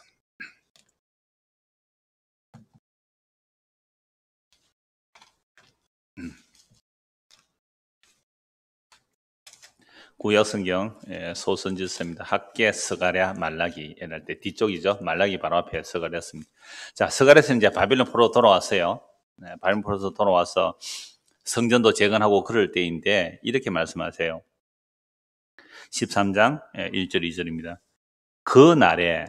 구역성경 예, 소선지서입니다. 학계 스가랴 말라기 옛날 때 뒤쪽이죠. 말라기 바로 앞에 스가랴였습니다. 자, 스가랴서 이제 바빌론 포로 돌아왔어요. 네, 바빌론 포로에서 돌아와서 성전도 재건하고 그럴 때인데 이렇게 말씀하세요. 13장 1절 예, 2절입니다. 그 날에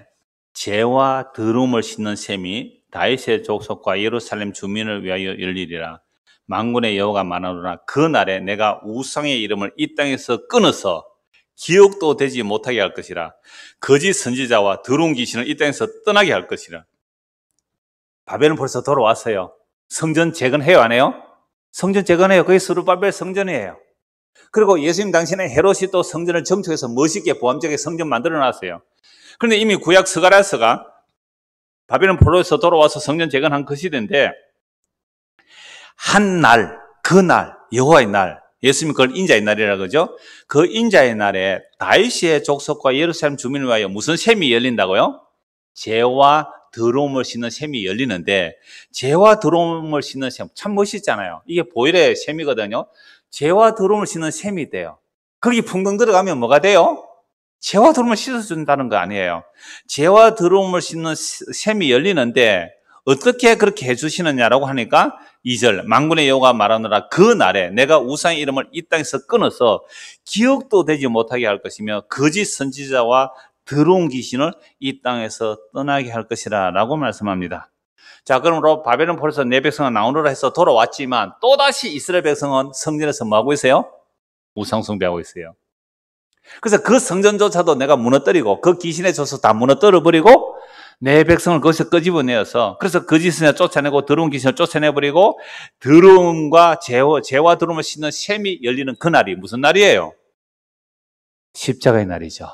재와 드름을 씻는 셈이 다윗의 족속과 예루살렘 주민을 위하여 열리리라. 망군의 여호가 말하노라 그 날에 내가 우상의 이름을 이 땅에서 끊어서 기억도 되지 못하게 할 것이라 거짓 선지자와 더러 귀신을 이 땅에서 떠나게 할 것이라 바벨은 벌써 돌아왔어요 성전 재건해요 안 해요? 성전 재건해요 그게 스루바벨 성전이에요 그리고 예수님 당신의는 헤롯이 또 성전을 정축해서 멋있게 보암적인 성전 만들어 놨어요. 그런데 이미 구약 스가라스가 바벨론 포로에서 돌아와서 성전 재건한 그 시대인데 한 날, 그날, 여호와의 날, 예수님 그걸 인자의 날이라 그러죠. 그 인자의 날에 다윗의 족속과 예루살렘 주민을 위하여 무슨 셈이 열린다고요? 재와드러움을 씻는 셈이 열리는데 재와드러움을 씻는 셈참 멋있잖아요. 이게 보일의 셈이거든요. 죄와 더러움을 씻는 셈이 돼요. 거기 풍덩 들어가면 뭐가 돼요? 죄와 더러움을 씻어준다는 거 아니에요. 죄와 더러움을 씻는 셈이 열리는데 어떻게 그렇게 해주시느냐라고 하니까 2절 망군의 여호가 말하노라 그 날에 내가 우상의 이름을 이 땅에서 끊어서 기억도 되지 못하게 할 것이며 거짓 선지자와 더러운 귀신을 이 땅에서 떠나게 할 것이라 라고 말씀합니다. 자, 그러므로 바벨론 포로에서 내 백성은 나오노라 해서 돌아왔지만 또다시 이스라엘 백성은 성전에서 뭐하고 있어요? 우상숭배하고 있어요. 그래서 그 성전조차도 내가 무너뜨리고 그 귀신의 조서 다 무너뜨려버리고 내 백성을 거기서 끄집어내어서 그래서 거짓을 그 쫓아내고 더러운 귀신을 쫓아내버리고 더러움과 재와재와 더러움을 씻는 셈이 열리는 그날이 무슨 날이에요? 십자가의 날이죠.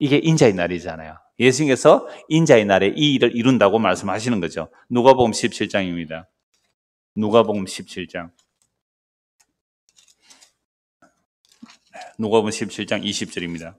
이게 인자의 날이잖아요. 예수님께서 인자의 날에 이 일을 이룬다고 말씀하시는 거죠. 누가복음 17장입니다. 누가복음 17장. 누가복음 17장 20절입니다.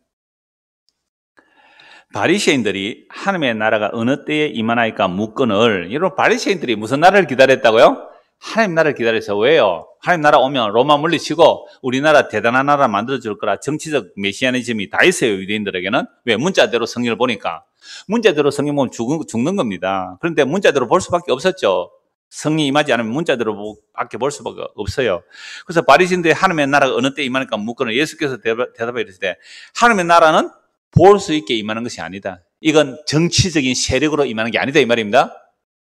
바리새인들이 하나님의 나라가 어느 때에 임하나이까 묻거늘 여러분 바리새인들이 무슨 나라를 기다렸다고요? 하나님 나라를 기다리세요. 왜요? 하나님 나라 오면 로마 물리치고 우리나라 대단한 나라 만들어줄 거라 정치적 메시아니즘이 다 있어요. 유대인들에게는. 왜? 문자대로 성경을 보니까. 문자대로 성경 보면 죽은, 죽는 겁니다. 그런데 문자대로 볼 수밖에 없었죠. 성이 임하지 않으면 문자대로 밖에 볼 수밖에 없어요. 그래서 바리신들의 하나님의 나라가 어느 때 임하니까 묻거나 예수께서 대답해 주르시되 하나님의 나라는 볼 수 있게 임하는 것이 아니다. 이건 정치적인 세력으로 임하는 게 아니다 이 말입니다.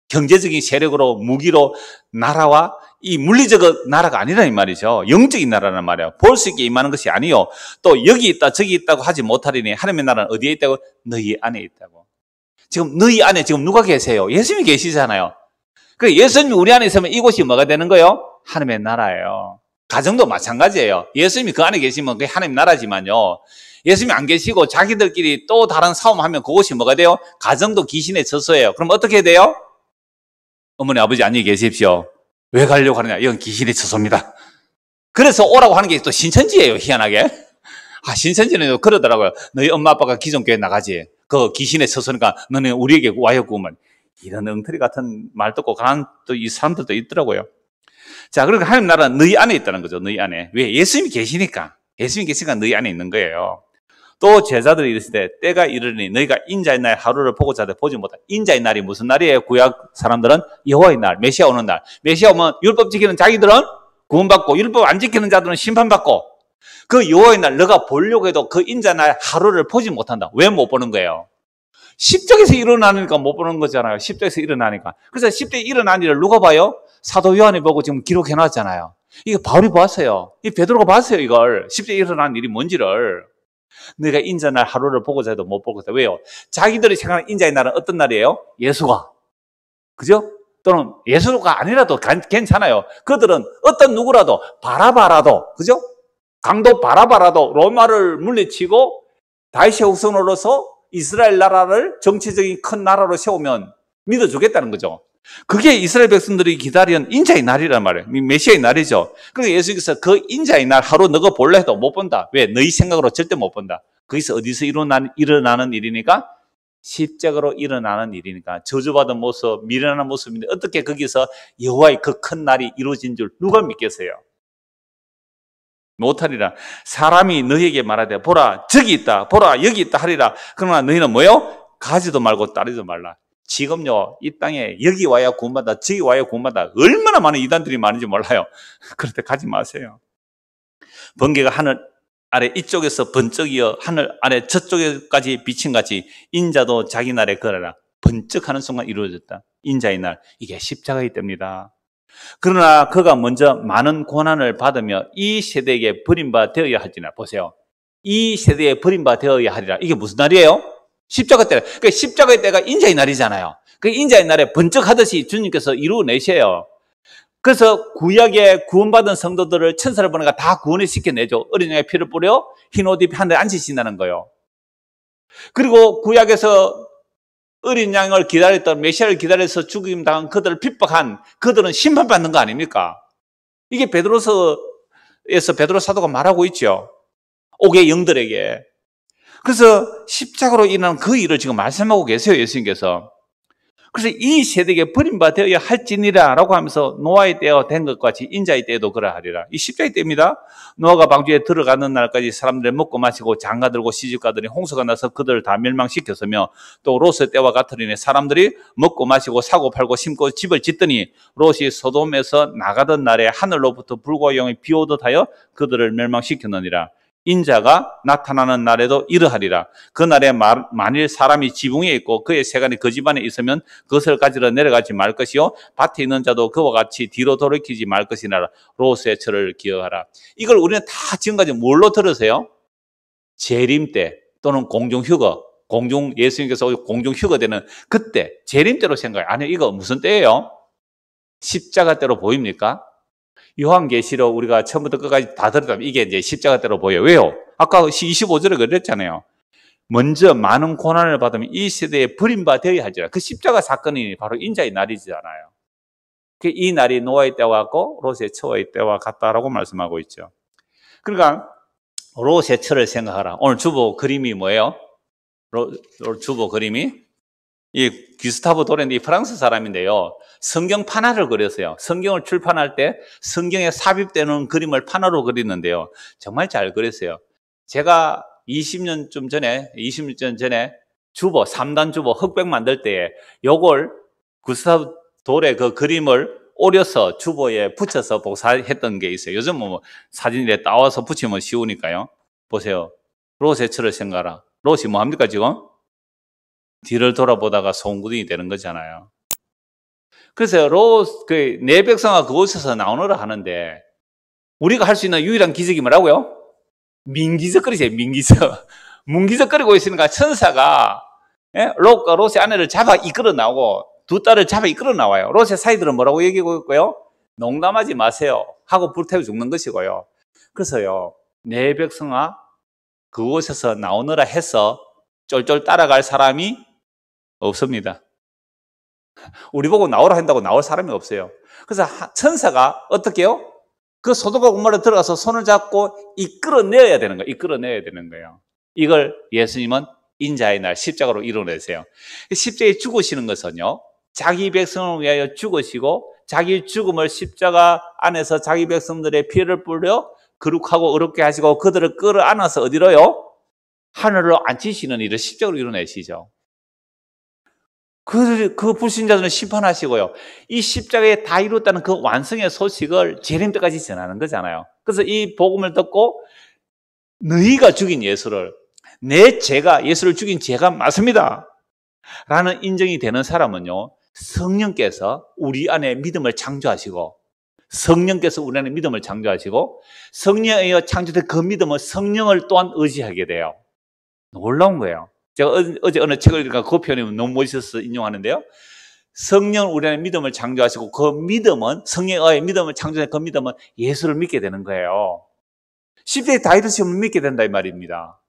경제적인 세력으로 무기로 나라와 이 물리적 나라가 아니라는 말이죠. 영적인 나라란 말이에요. 볼 수 있게 임하는 것이 아니요. 또 여기 있다 저기 있다고 하지 못하리니 하나님의 나라는 어디에 있다고? 너희 안에 있다고. 지금 너희 안에 지금 누가 계세요? 예수님이 계시잖아요. 그 예수님이 우리 안에 있으면 이곳이 뭐가 되는 거예요? 하나님의 나라예요. 가정도 마찬가지예요. 예수님이 그 안에 계시면 그게 하나님 나라지만요. 예수님이 안 계시고 자기들끼리 또 다른 싸움하면 그곳이 뭐가 돼요? 가정도 귀신의 저소예요. 그럼 어떻게 돼요? 어머니 아버지 안녕히 계십시오. 왜 가려고 하느냐? 이건 귀신의 처소입니다. 그래서 오라고 하는 게 또 신천지예요, 희한하게. 아, 신천지는 그러더라고요. 너희 엄마 아빠가 기존교회 나가지. 그 귀신의 처소니까 너는 우리에게 와였구만. 이런 엉터리 같은 말 듣고 가는 또 이 사람들도 있더라고요. 자, 그러니까 하나님 나라는 너희 안에 있다는 거죠, 너희 안에. 왜? 예수님이 계시니까. 예수님이 계시니까 너희 안에 있는 거예요. 또 제자들이 이랬을때 때가 이르니 너희가 인자의 날 하루를 보고자되 보지 못하 인자의 날이 무슨 날이에요? 구약 사람들은 여호와의 날, 메시아 오는 날. 메시아 오면 율법 지키는 자기들은 구원받고 율법 안 지키는 자들은 심판받고 그 여호와의 날 너가 보려고 해도 그 인자 날 하루를 보지 못한다. 왜 못 보는 거예요? 십적에서 일어나니까 못 보는 거잖아요. 십적에서 일어나니까. 그래서 십대에 일어난 일을 누가 봐요? 사도 요한이 보고 지금 기록해 놨잖아요. 이거 바울이 봤어요. 이 베드로가 봤어요, 이걸. 십대에 일어난 일이 뭔지를. 너희가 인자날 하루를 보고자 해도 못 보고자 왜요? 자기들이 생각하는 인자의 날은 어떤 날이에요? 예수가 그죠? 또는 예수가 아니라도 괜찮아요 그들은 어떤 누구라도 바라바라도 그죠? 강도 바라바라도 로마를 물리치고 다이세 후손으로서 이스라엘 나라를 정치적인 큰 나라로 세우면 믿어주겠다는 거죠 그게 이스라엘 백성들이 기다리는 인자의 날이란 말이에요. 메시아의 날이죠. 그래서 그러니까 예수께서 그 인자의 날 하루 너가 볼라 해도 못 본다. 왜? 너희 생각으로 절대 못 본다. 거기서 어디서 일어나는, 일어나는 일이니까? 십자가로 일어나는 일이니까 저주받은 모습, 미련한 모습인데 어떻게 거기서 여호와의 그 큰 날이 이루어진 줄 누가 믿겠어요? 못하리라. 사람이 너희에게 말하되 보라 저기 있다, 보라 여기 있다 하리라. 그러나 너희는 뭐요? 가지도 말고 따르지도 말라. 지금요, 이 땅에 여기 와야 구원받다 저기 와야 구원받다 얼마나 많은 이단들이 많은지 몰라요. 그런데 가지 마세요. 번개가 하늘 아래 이쪽에서 번쩍이어 하늘 아래 저쪽에까지 비친 같이 인자도 자기 날에 걸어라. 번쩍하는 순간 이루어졌다. 인자의 날. 이게 십자가이 때입니다. 그러나 그가 먼저 많은 고난을 받으며 이 세대에게 버림바 되어야 하지나 보세요. 이 세대에 버림바 되어야 하리라. 이게 무슨 날이에요? 십자가 때, 그 그러니까 십자가의 때가 인자의 날이잖아요. 그 인자의 날에 번쩍하듯이 주님께서 이루어내셔요. 그래서 구약에 구원받은 성도들을 천사를 보내가 다 구원을 시켜내죠. 어린양의 피를 뿌려 흰 옷 입에 하늘 앉으신다는 거예요. 그리고 구약에서 어린 양을 기다렸던 메시아를 기다려서 죽임당한 그들을 핍박한 그들은 심판받는 거 아닙니까? 이게 베드로서에서 베드로 사도가 말하고 있죠. 옥의 영들에게 그래서 십자가로 인한 그 일을 지금 말씀하고 계세요, 예수님께서. 그래서 이 세대에게 버림받아야 할지니라 라고 하면서 노아의 때가 된것 같이 인자의 때에도 그러하리라. 이 십자의 때입니다. 노아가 방주에 들어가는 날까지 사람들을 먹고 마시고 장가들고 시집가더니 홍수가 나서 그들을 다 멸망시켰으며 또 로스의 때와 같으리니 사람들이 먹고 마시고 사고 팔고 심고 집을 짓더니 롯이 소돔에서 나가던 날에 하늘로부터 불과 영이 비오듯 하여 그들을 멸망시켰느니라. 인자가 나타나는 날에도 이러하리라. 그날에 만일 사람이 지붕에 있고 그의 세간이 그 집안에 있으면 그것을 가지러 내려가지 말 것이요. 밭에 있는 자도 그와 같이 뒤로 돌이키지 말 것이나라. 로스의 철을 기억하라. 이걸 우리는 다 지금까지 뭘로 들으세요? 재림 때 또는 공중휴거, 공중 예수님께서 공중휴거 되는 그때 재림 때로 생각해. 아니 이거 무슨 때예요? 십자가 때로 보입니까? 요한계시록 우리가 처음부터 끝까지 다 들었다면 이게 이제 십자가대로 보여. 왜요? 아까 25절에 그랬잖아요. 먼저 많은 고난을 받으면 이 세대에 버림받아야 하지라. 그 십자가 사건이 바로 인자의 날이잖아요. 이 날이 노아의 때와 같고 로세 처의 때와 같다라고 말씀하고 있죠. 그러니까 로세 처를 생각하라. 오늘 주보 그림이 뭐예요? 로, 주보 그림이 이 귀스타브 도렌 이 프랑스 사람인데요. 성경 판화를 그렸어요. 성경을 출판할 때 성경에 삽입되는 그림을 판화로 그리는데요. 정말 잘 그렸어요. 제가 20년쯤 전에 20년 전에 주보 3단 주보 흑백 만들 때에 요걸 구스타브 돌의 그 그림을 오려서 주보에 붙여서 복사했던 게 있어요. 요즘 뭐, 뭐 사진에 따와서 붙이면 쉬우니까요. 보세요. 로세츠를 생각하라. 로시 뭐합니까 지금? 뭐 뒤를 돌아보다가 송구둥이 되는 거잖아요. 그래서 로스 그내 백성아 그곳에서 나오느라 하는데 우리가 할 수 있는 유일한 기적이 뭐라고요? 민기적거리세요. 민기적. 문기적거리고 있으니까 천사가 예? 롯과 롯의 아내를 잡아 이끌어 나오고 두 딸을 잡아 이끌어 나와요. 롯의 사이들은 뭐라고 얘기하고 있고요? 농담하지 마세요. 하고 불태워 죽는 것이고요. 그래서요. 내 백성아 그곳에서 나오느라 해서 쫄쫄 따라갈 사람이 없습니다. 우리 보고 나오라 한다고 나올 사람이 없어요. 그래서 천사가 어떻게요? 그 소돔과 고모로 들어가서 손을 잡고 이끌어내야 되는 거예요. 이끌어내야 되는 거예요. 이걸 예수님은 인자의 날 십자가로 이뤄내세요. 십자에 죽으시는 것은요. 자기 백성을 위하여 죽으시고 자기 죽음을 십자가 안에서 자기 백성들의 피를 뿌려 거룩하고 어렵게 하시고 그들을 끌어안아서 어디로요? 하늘로 앉히시는 일을 십자가로 이뤄내시죠. 그, 그 불신자들은 심판하시고요. 이 십자가에 다 이뤘다는 그 완성의 소식을 재림 때까지 전하는 거잖아요. 그래서 이 복음을 듣고 너희가 죽인 예수를 내 죄가 예수를 죽인 죄가 맞습니다. 라는 인정이 되는 사람은요. 성령께서 우리 안에 믿음을 창조하시고 성령께서 우리 안에 믿음을 창조하시고 성령의 창조된 그 믿음은 성령을 또한 의지하게 돼요. 놀라운 거예요. 제가 어, 어제 어느 책을 읽으니그 표현이 너무 멋있어서 인용하는데요. 성령 우리 안에 믿음을 창조하시고 그 믿음은 성령의 믿음을 창조해 그 믿음은 예수를 믿게 되는 거예요. 10대 다이드 시험을 믿게 된다 이 말입니다.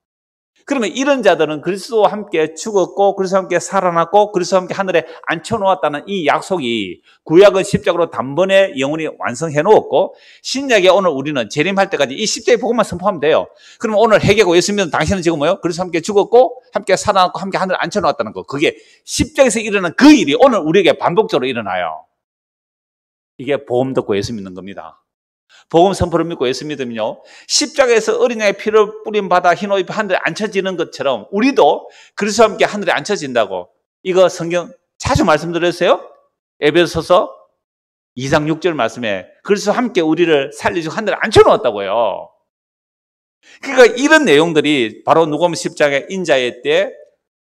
그러면 이런 자들은 그리스도와 함께 죽었고 그리스도와 함께 살아났고 그리스도와 함께 하늘에 앉혀 놓았다는 이 약속이 구약은 십자가로 단번에 영원히 완성해 놓았고 신약에 오늘 우리는 재림할 때까지 이 십자의 복음만 선포하면 돼요. 그럼 오늘 해계고 예수 믿는 당신은 지금 뭐예요? 그리스도와 함께 죽었고 함께 살아났고 함께 하늘에 앉혀 놓았다는 거. 그게 십자에서 일어난 그 일이 오늘 우리에게 반복적으로 일어나요. 이게 보험 듣고 예수 믿는 겁니다. 복음 선포를 믿고 예수 믿으면요. 십자가에서 어린아이 피를 뿌림 받아 흰 옷이 하늘에 앉혀지는 것처럼 우리도 그리스도와 함께 하늘에 앉혀진다고. 이거 성경 자주 말씀드렸어요. 에베소서 2장 6절 말씀에 그리스도와 함께 우리를 살리시고 하늘에 앉혀 놓았다고요. 그러니까 이런 내용들이 바로 누가복음 십자가 인자의 때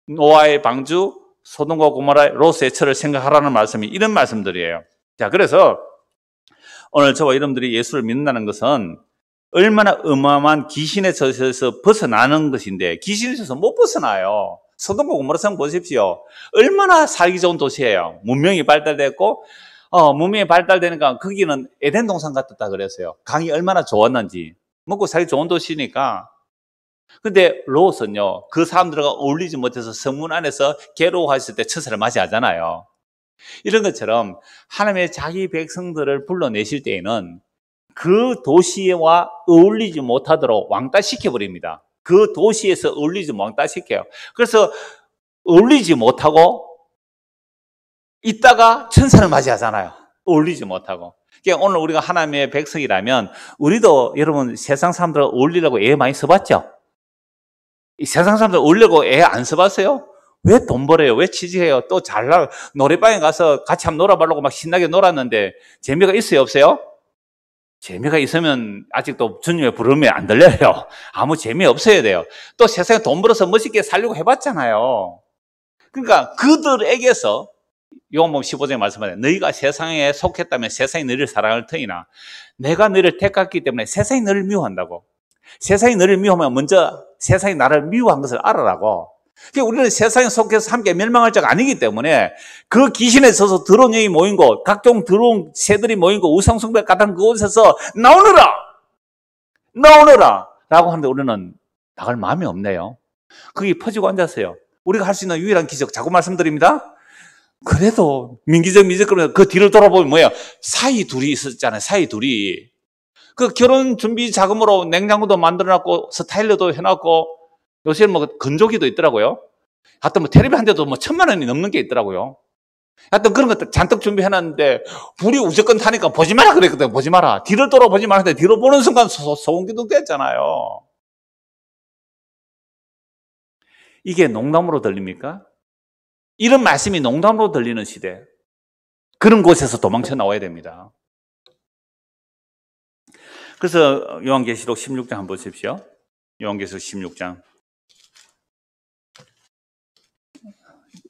노아의 방주 소돔과 고모라의 로스의 철을 생각하라는 말씀이 이런 말씀들이에요. 자, 그래서 오늘 저와 여러분들이 예수를 믿는다는 것은 얼마나 어마어마한 귀신에 젖에서 벗어나는 것인데 귀신에 젖어서 못 벗어나요. 서돔과 고모라성 보십시오. 얼마나 살기 좋은 도시예요. 문명이 발달됐고 어, 문명이 발달되니까 거기는 에덴 동산 같았다 그랬어요. 강이 얼마나 좋았는지. 먹고 살기 좋은 도시니까. 근데 로스는요, 그 사람들과 어울리지 못해서 성문 안에서 괴로워했을 때처세를 맞이하잖아요. 이런 것처럼 하나님의 자기 백성들을 불러내실 때에는 그 도시와 어울리지 못하도록 왕따시켜버립니다. 그 도시에서 어울리지 왕따시켜요. 그래서 어울리지 못하고 있다가 천사를 맞이하잖아요. 어울리지 못하고. 그러니까 오늘 우리가 하나님의 백성이라면 우리도 여러분 세상 사람들 어울리려고 애 많이 써봤죠? 세상 사람들 어울리려고 애 안 써봤어요? 왜돈 벌어요? 왜 취직해요? 또잘 나, 노래방에 가서 같이 한번 놀아보려고 막 신나게 놀았는데 재미가 있어요? 없어요? 재미가 있으면 아직도 주님의 부름에 안 들려요. 아무 재미 없어야 돼요. 또 세상에 돈 벌어서 멋있게 살려고 해봤잖아요. 그러니까 그들에게서 요한복 15장에 말씀하네 너희가 세상에 속했다면 세상이 너희를 사랑할 터이나 내가 너희를 택했기 때문에 세상이 너희를 미워한다고. 세상이 너를 희 미워하면 먼저 세상이 나를 미워한 것을 알아라고. 그러니까 우리는 세상에 속해서 함께 멸망할 적 아니기 때문에 그 귀신에 서서 더러운 영이 모인 곳, 각종 더러운 새들이 모인 곳, 우상숭배 같은 그곳에서 나오너라! 나오너라! 라고 하는데 우리는 나갈 마음이 없네요. 거기 퍼지고 앉았어요. 우리가 할 수 있는 유일한 기적, 자꾸 말씀드립니다. 그래도 민기적 미적그러면 그 뒤를 돌아보면 뭐예요? 사이 둘이 있었잖아요. 사이 둘이. 그 결혼 준비 자금으로 냉장고도 만들어놨고 스타일러도 해놨고 요새 뭐 건조기도 있더라고요. 하여튼 뭐 테레비 한 대도 뭐 천만 원이 넘는 게 있더라고요. 하여튼 그런 것들 잔뜩 준비해놨는데 불이 우적건 타니까 보지 마라 그랬거든 보지 마라. 뒤를 돌아보지 말았는데 뒤로 보는 순간 소, 원기도 됐잖아요. 이게 농담으로 들립니까? 이런 말씀이 농담으로 들리는 시대. 그런 곳에서 도망쳐 나와야 됩니다. 그래서 요한계시록 16장 한번 보십시오. 요한계시록 16장.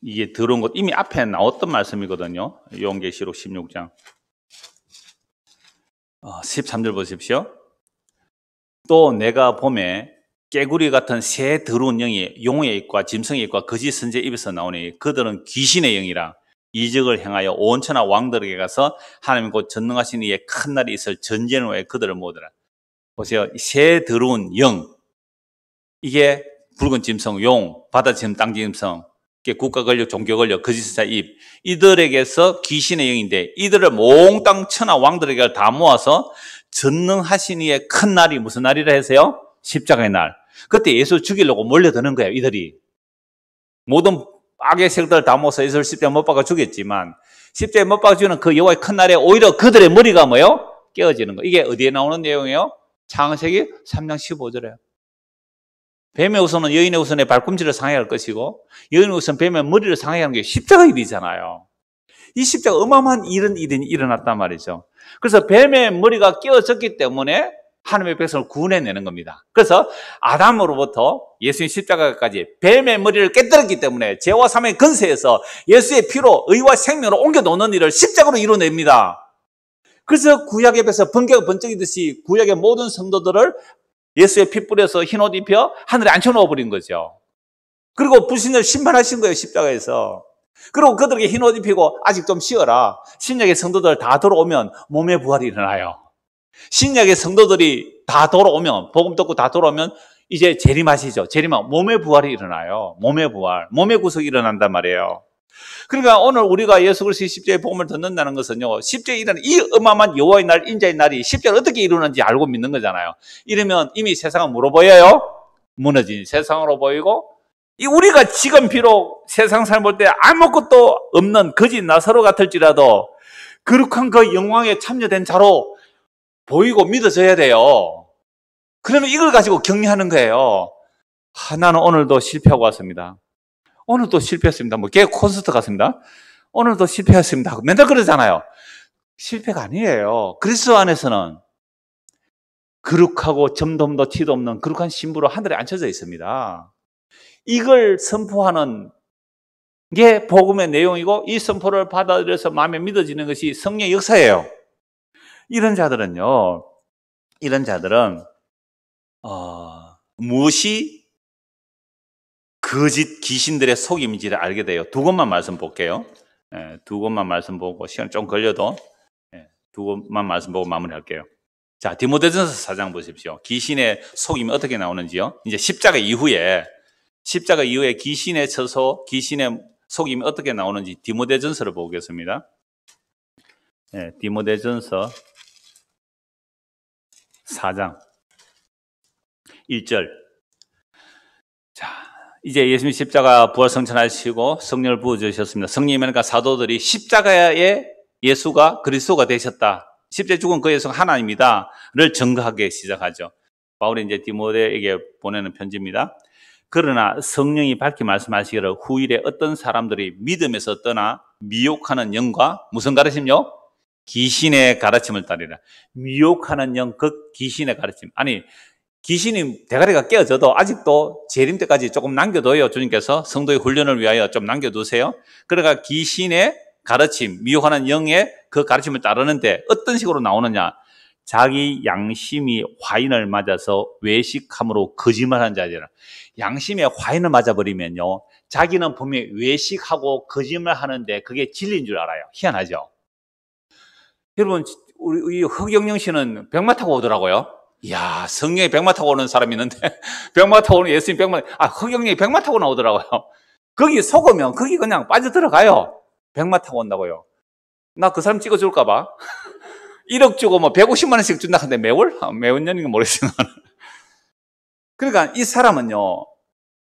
이게 들어온 것 이미 앞에 나왔던 말씀이거든요. 요한계시록 16장 13절 어, 보십시오. 또 내가 봄에 깨구리 같은 새 더러운 영이 용의 입과 짐승의 입과 거짓 선제 입에서 나오니 그들은 귀신의 영이라 이적을 행하여 온 천하 왕들에게 가서 하나님 곧 전능하신 이의 큰 날이 있을 전쟁을 위 그들을 모으더라. 보세요. 새 더러운 영. 이게 붉은 짐승, 용, 바다 짐승, 땅 짐승, 국가 권력, 종교 권력, 거짓사 입 이들에게서 귀신의 영인데 이들을 몽땅 천하 왕들에게 다 모아서 전능하신 이의 큰 날이 무슨 날이라 해서요? 십자가의 날. 그때 예수 죽이려고 몰려드는 거예요, 이들이. 모든 악의 색들 다 모아서 예수를 십자에 못 박아 죽였지만 십자에 못 박아 죽이는 그 여호와의 큰 날에 오히려 그들의 머리가 뭐예요? 깨어지는 거. 이게 어디에 나오는 내용이에요? 창세기 3장 15절에요. 뱀의 우선은 여인의 우선의 발꿈치를 상해할 것이고 여인의 우선 뱀의 머리를 상해하는 게 십자가 일이잖아요. 이 십자가 어마어마한 이런 일이 일어났단 말이죠. 그래서 뱀의 머리가 끼어졌기 때문에 하나님의 백성을 구원해내는 겁니다. 그래서 아담으로부터 예수의 십자가까지 뱀의 머리를 깨뜨렸기 때문에 죄와 사의 근세에서 예수의 피로 의와 생명을 옮겨놓는 일을 십자가로 이뤄냅니다 그래서 구약에 비해서 번개가 번쩍이듯이 구약의 모든 성도들을 예수의 피 뿌려서 흰 옷 입혀 하늘에 앉혀놓아 버린 거죠. 그리고 부신을 심판하신 거예요, 십자가에서. 그리고 그들에게 흰 옷 입히고 아직 좀 쉬어라. 신약의 성도들 다 돌아오면 몸의 부활이 일어나요. 신약의 성도들이 다 돌아오면, 복음 듣고 다 돌아오면 이제 재림하시죠. 재림하 몸의 부활이 일어나요. 몸의 부활, 몸의 구속이 일어난단 말이에요. 그러니까 오늘 우리가 예수 그리스도의 십자의 복음을 듣는다는 것은요. 십자 일은 이 어마어마한 여호와의 날, 인자의 날이 십자를 어떻게 이루는지 알고 믿는 거잖아요. 이러면 이미 세상은 물어 보여요. 무너진 세상으로 보이고 이 우리가 지금 비록 세상 삶볼때 아무것도 없는 거짓 나사로 같을지라도 그룩한 그 영광에 참여된 자로 보이고 믿어져야 돼요. 그러면 이걸 가지고 격려하는 거예요. 하나는 오늘도 실패하고 왔습니다. 오늘도 실패했습니다. 뭐개 콘서트 같습니다 오늘도 실패했습니다. 맨날 그러잖아요. 실패가 아니에요. 그리스도 안에서는 그룩하고 점돔도 티도 없는 그룩한 신부로 하늘에 앉혀져 있습니다. 이걸 선포하는 게 복음의 내용이고 이 선포를 받아들여서 마음에 믿어지는 것이 성령 의 역사예요. 이런 자들은요, 이런 자들은 어, 무엇이 거짓 그 귀신들의 속임지를 알게 돼요. 두 곳만 말씀 볼게요. 예, 두 곳만 말씀 보고 시간 좀 걸려도 예, 두 곳만 말씀 보고 마무리할게요. 자, 디모데전서 4장 보십시오. 귀신의 속임이 어떻게 나오는지요? 이제 십자가 이후에 십자가 이후에 귀신의 처소, 귀신의 속임이 어떻게 나오는지 디모데전서를 보겠습니다. 네, 디모데전서 4장 1절 이제 예수님 십자가 부활 성천하시고 성령을 부어 주셨습니다. 성령이니까 사도들이 십자가에 예수가 그리스도가 되셨다. 십자 죽은 그 예수가 하나입니다를 증거하게 시작하죠. 바울이 이제 디모데에게 보내는 편지입니다. 그러나 성령이 밝히 말씀하시기를 후일에 어떤 사람들이 믿음에서 떠나 미혹하는 영과 무슨 가르침요? 귀신의 가르침을 따르라. 미혹하는 영, 그 귀신의 가르침. 아니, 귀신이 대가리가 깨어져도 아직도 재림 때까지 조금 남겨둬요. 주님께서 성도의 훈련을 위하여 좀 남겨두세요. 그러니까 귀신의 가르침, 미혹하는 영의 그 가르침을 따르는데 어떤 식으로 나오느냐. 자기 양심이 화인을 맞아서 외식함으로 거짓말한 자들. 양심의 화인을 맞아버리면요. 자기는 분명히 외식하고 거짓말 하는데 그게 진리인 줄 알아요. 희한하죠? 여러분, 우리 흑영영 씨는 병마 타고 오더라고요. 야 성령이 백마 타고 오는 사람이 있는데, 백마 타고 오는 예수님 백마, 아, 흑경영이 백마 타고 나오더라고요. 거기 속으면, 거기 그냥 빠져 들어가요. 백마 타고 온다고요. 나 그 사람 찍어줄까봐. 1억 주고 뭐 150만원씩 준다 하는데 매월? 아, 매월년인가 모르겠지만. 그러니까 이 사람은요,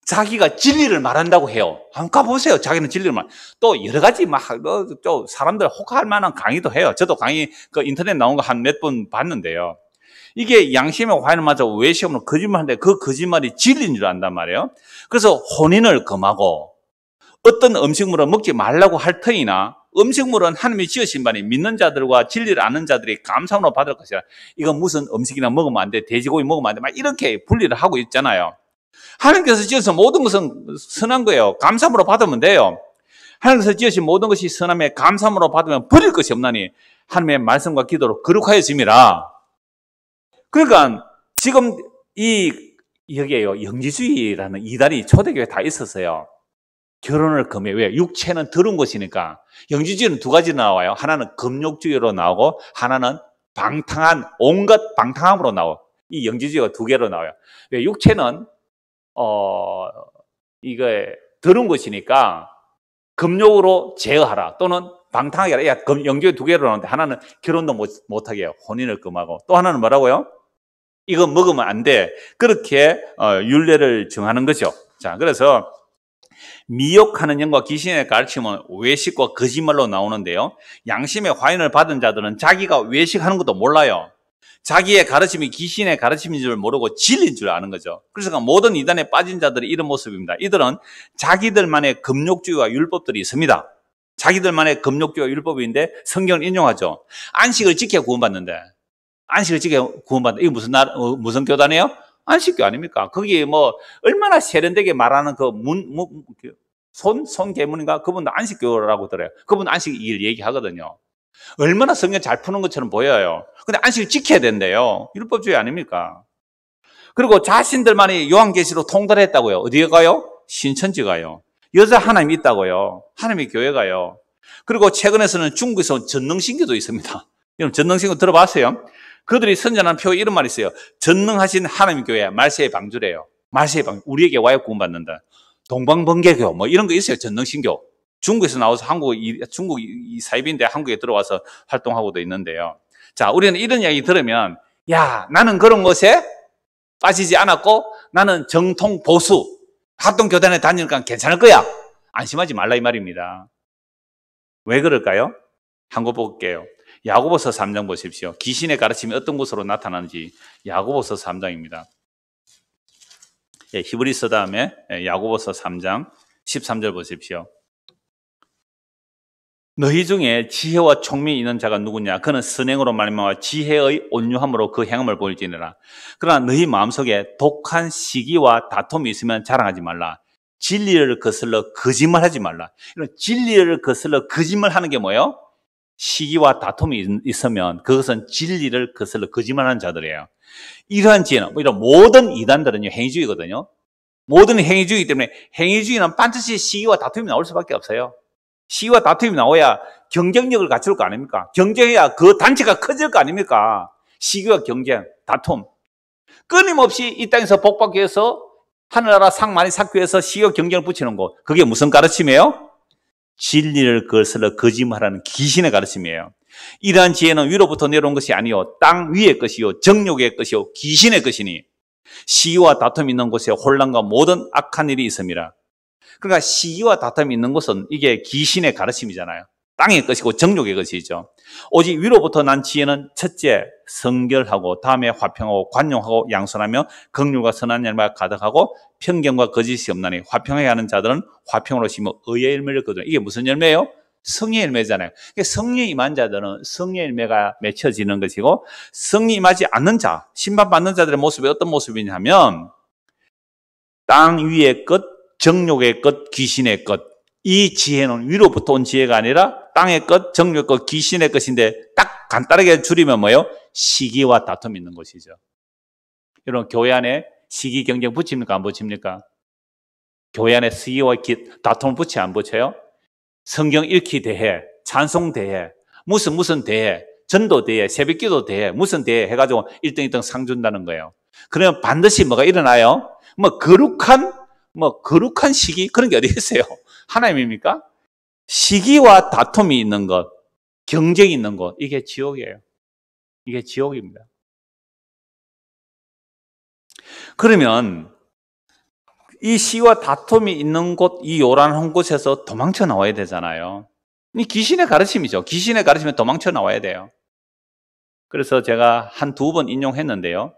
자기가 진리를 말한다고 해요. 한번 가보세요. 자기는 진리를 말. 또 여러 가지 막, 또 뭐 사람들 혹할 만한 강의도 해요. 저도 강의, 그 인터넷 나온 거 한 몇 번 봤는데요. 이게 양심의 과연을 맞아 외식험으로 거짓말하는데 그 거짓말이 진리인 줄 안단 말이에요. 그래서 혼인을 금하고 어떤 음식물을 먹지 말라고 할 터이나 음식물은 하나님이 지으신 바니 믿는 자들과 진리를 아는 자들이 감상으로 받을 것이다 이건 무슨 음식이나 먹으면 안 돼. 돼지고기 먹으면 안 돼. 막 이렇게 분리를 하고 있잖아요. 하나님께서 지어서 모든 것은 선한 거예요. 감사함으로 받으면 돼요. 하나님께서 지으신 모든 것이 선함에 감사함으로 받으면 버릴 것이 없나니 하나님의 말씀과 기도로 거룩하여짐이라. 그러니까 지금 이 여기에요. 영지주의라는 이단이 초대교회 다 있었어요. 결혼을 금해. 왜? 육체는 더러운 것이니까. 영지주의는 두 가지 나와요. 하나는 금욕주의로 나오고 하나는 방탕한 온갖 방탕함으로 나와. 이 영지주의가 두 개로 나와요. 왜? 육체는 어 이게 더러운 것이니까 금욕으로 제어하라 또는 방탕하게 하라. 야, 영지주의 두 개로 나오는데 하나는 결혼도 못, 못하게 해요. 혼인을 금하고 또 하나는 뭐라고요? 이거 먹으면 안 돼. 그렇게 어, 윤례를 정하는 거죠. 자, 그래서 미혹하는 영과 귀신의 가르침은 외식과 거짓말로 나오는데요. 양심의 화인을 받은 자들은 자기가 외식하는 것도 몰라요. 자기의 가르침이 귀신의 가르침인 줄 모르고 진리인 줄 아는 거죠. 그래서 모든 이단에 빠진 자들의 이런 모습입니다. 이들은 자기들만의 금욕주의와 율법들이 있습니다. 자기들만의 금욕주의와 율법인데 성경을 인용하죠. 안식을 지켜 구원받는데 안식을 지켜 구원받는 이게 무슨 나 어, 무슨 교단이에요? 안식교 아닙니까? 거기뭐 얼마나 세련되게 말하는 그문손 그 손계문인가 그분도 안식교라고 들어요. 그분 도 안식 일 얘기하거든요. 얼마나 성경 잘 푸는 것처럼 보여요. 근데 안식을 지켜야 된대요. 율법주의 아닙니까? 그리고 자신들만이 요한계시로 통달했다고요. 어디에 가요? 신천지 가요. 여자 하나님이 있다고요. 하나님의 교회 가요. 그리고 최근에서는 중국에서 전능신교도 있습니다. 여러분 전능신교 들어봤어요? 그들이 선전한 표 이런 말이 있어요. 전능하신 하나님 교회 말세의 방주래요. 말세의 방주 우리에게 와요 구원받는다. 동방번개교 뭐 이런 거 있어요. 전능신교. 중국에서 나와서 한국 중국 사이비인데 한국에 들어와서 활동하고도 있는데요. 자, 우리는 이런 이야기 들으면 야, 나는 그런 것에 빠지지 않았고 나는 정통 보수 합동 교단에 다니니까 괜찮을 거야. 안심하지 말라 이 말입니다. 왜 그럴까요? 한 거 볼게요. 야고보서 3장 보십시오. 귀신의 가르침이 어떤 것으로 나타나는지 야고보서 3장입니다. 예, 히브리서 다음에 예, 야고보서 3장 13절 보십시오. 너희 중에 지혜와 총미 있는 자가 누구냐? 그는 선행으로 말미암아 지혜의 온유함으로 그 행함을 보일지니라. 그러나 너희 마음속에 독한 시기와 다툼이 있으면 자랑하지 말라. 진리를 거슬러 거짓말하지 말라. 이런 진리를 거슬러 거짓말하는 게 뭐예요? 시기와 다툼이 있으면 그것은 진리를 거슬러 거짓말하는 자들이에요. 이러한 지혜는 뭐 이런 모든 이단들은요 행위주의거든요. 모든 행위주의 때문에 행위주의는 반드시 시기와 다툼이 나올 수밖에 없어요. 시기와 다툼이 나와야 경쟁력을 갖출 거 아닙니까? 경쟁해야 그 단체가 커질 거 아닙니까? 시기와 경쟁, 다툼. 끊임없이 이 땅에서 복받기 위해서 하늘나라 상 많이 삭기 위해서 시기와 경쟁을 붙이는 거. 그게 무슨 가르침이에요? 진리를 거슬러 거짓말하는 귀신의 가르침이에요. 이러한 지혜는 위로부터 내려온 것이 아니요 땅 위의 것이요 정욕의 것이요 귀신의 것이니 시와 다툼이 있는 곳에 혼란과 모든 악한 일이 있습니다. 그러니까 시와 다툼이 있는 곳은 이게 귀신의 가르침이잖아요. 땅의 것이고 정욕의 것이죠. 오직 위로부터 난 지혜는 첫째 성결하고 다음에 화평하고 관용하고 양선하며 긍휼과 선한 열매가 가득하고 편견과 거짓이 없나니 화평하게 하는 자들은 화평으로 심어 의의 열매를 거두는 이게 무슨 열매예요? 성의 열매잖아요. 그러니까 성의 임한 자들은 성의 열매가 맺혀지는 것이고 성의 임하지 않는 자, 신받받는 자들의 모습이 어떤 모습이냐면 땅 위의 것, 정욕의 것, 귀신의 것, 이 지혜는 위로부터 온 지혜가 아니라 땅의 것, 정력 것, 귀신의 것인데 딱 간단하게 줄이면 뭐예요? 시기와 다툼 이 있는 것이죠. 여러분 교회 안에 시기 경쟁 붙입니까? 안 붙입니까? 교회 안에 시기와 다툼 붙이 안 붙여요? 성경 읽기 대회, 찬송 대회, 무슨 무슨 대회, 전도 대회, 새벽 기도 대회, 무슨 대회 해가지고 1등 1등 상 준다는 거예요. 그러면 반드시 뭐가 일어나요? 뭐 거룩한, 뭐 거룩한 시기? 그런 게 어디 있어요? 하나님입니까? 시기와 다툼이 있는 것, 경쟁이 있는 것, 이게 지옥이에요. 이게 지옥입니다. 그러면 이 시와 다툼이 있는 곳, 이 요란한 곳에서 도망쳐 나와야 되잖아요. 이 귀신의 가르침이죠. 귀신의 가르침에 도망쳐 나와야 돼요. 그래서 제가 한 두 번 인용했는데요.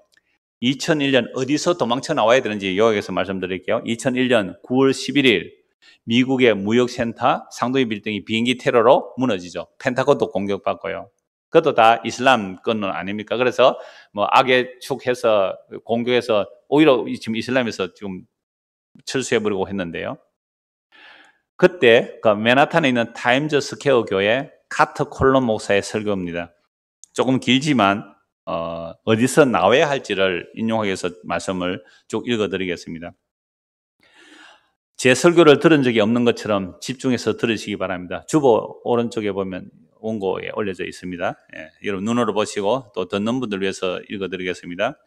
2001년 어디서 도망쳐 나와야 되는지 여기에서 말씀드릴게요. 2001년 9월 11일 미국의 무역센터 상도이 빌딩이 비행기 테러로 무너지죠. 펜타곤도 공격받고요. 그것도 다 이슬람 건은 아닙니까? 그래서 뭐악에 축해서 공격해서 오히려 지금 이슬람에서 지금 철수해버리고 했는데요. 그때 그 맨하탄에 있는 타임즈 스퀘어 교회 카트 콜론 목사의 설교입니다. 조금 길지만 어, 어디서 나와야 할지를 인용하기 위해서 말씀을 쭉 읽어드리겠습니다. 제 설교를 들은 적이 없는 것처럼 집중해서 들으시기 바랍니다. 주보 오른쪽에 보면 원고에 올려져 있습니다. 예, 여러분 눈으로 보시고 또 듣는 분들 위해서 읽어드리겠습니다.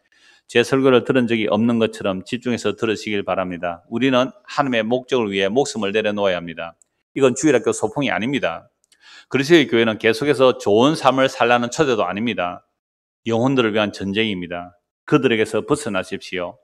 제 설교를 들은 적이 없는 것처럼 집중해서 들으시길 바랍니다. 우리는 하나님의 목적을 위해 목숨을 내려놓아야 합니다. 이건 주일학교 소풍이 아닙니다. 그리스의 교회는 계속해서 좋은 삶을 살라는 처제도 아닙니다. 영혼들을 위한 전쟁입니다. 그들에게서 벗어나십시오.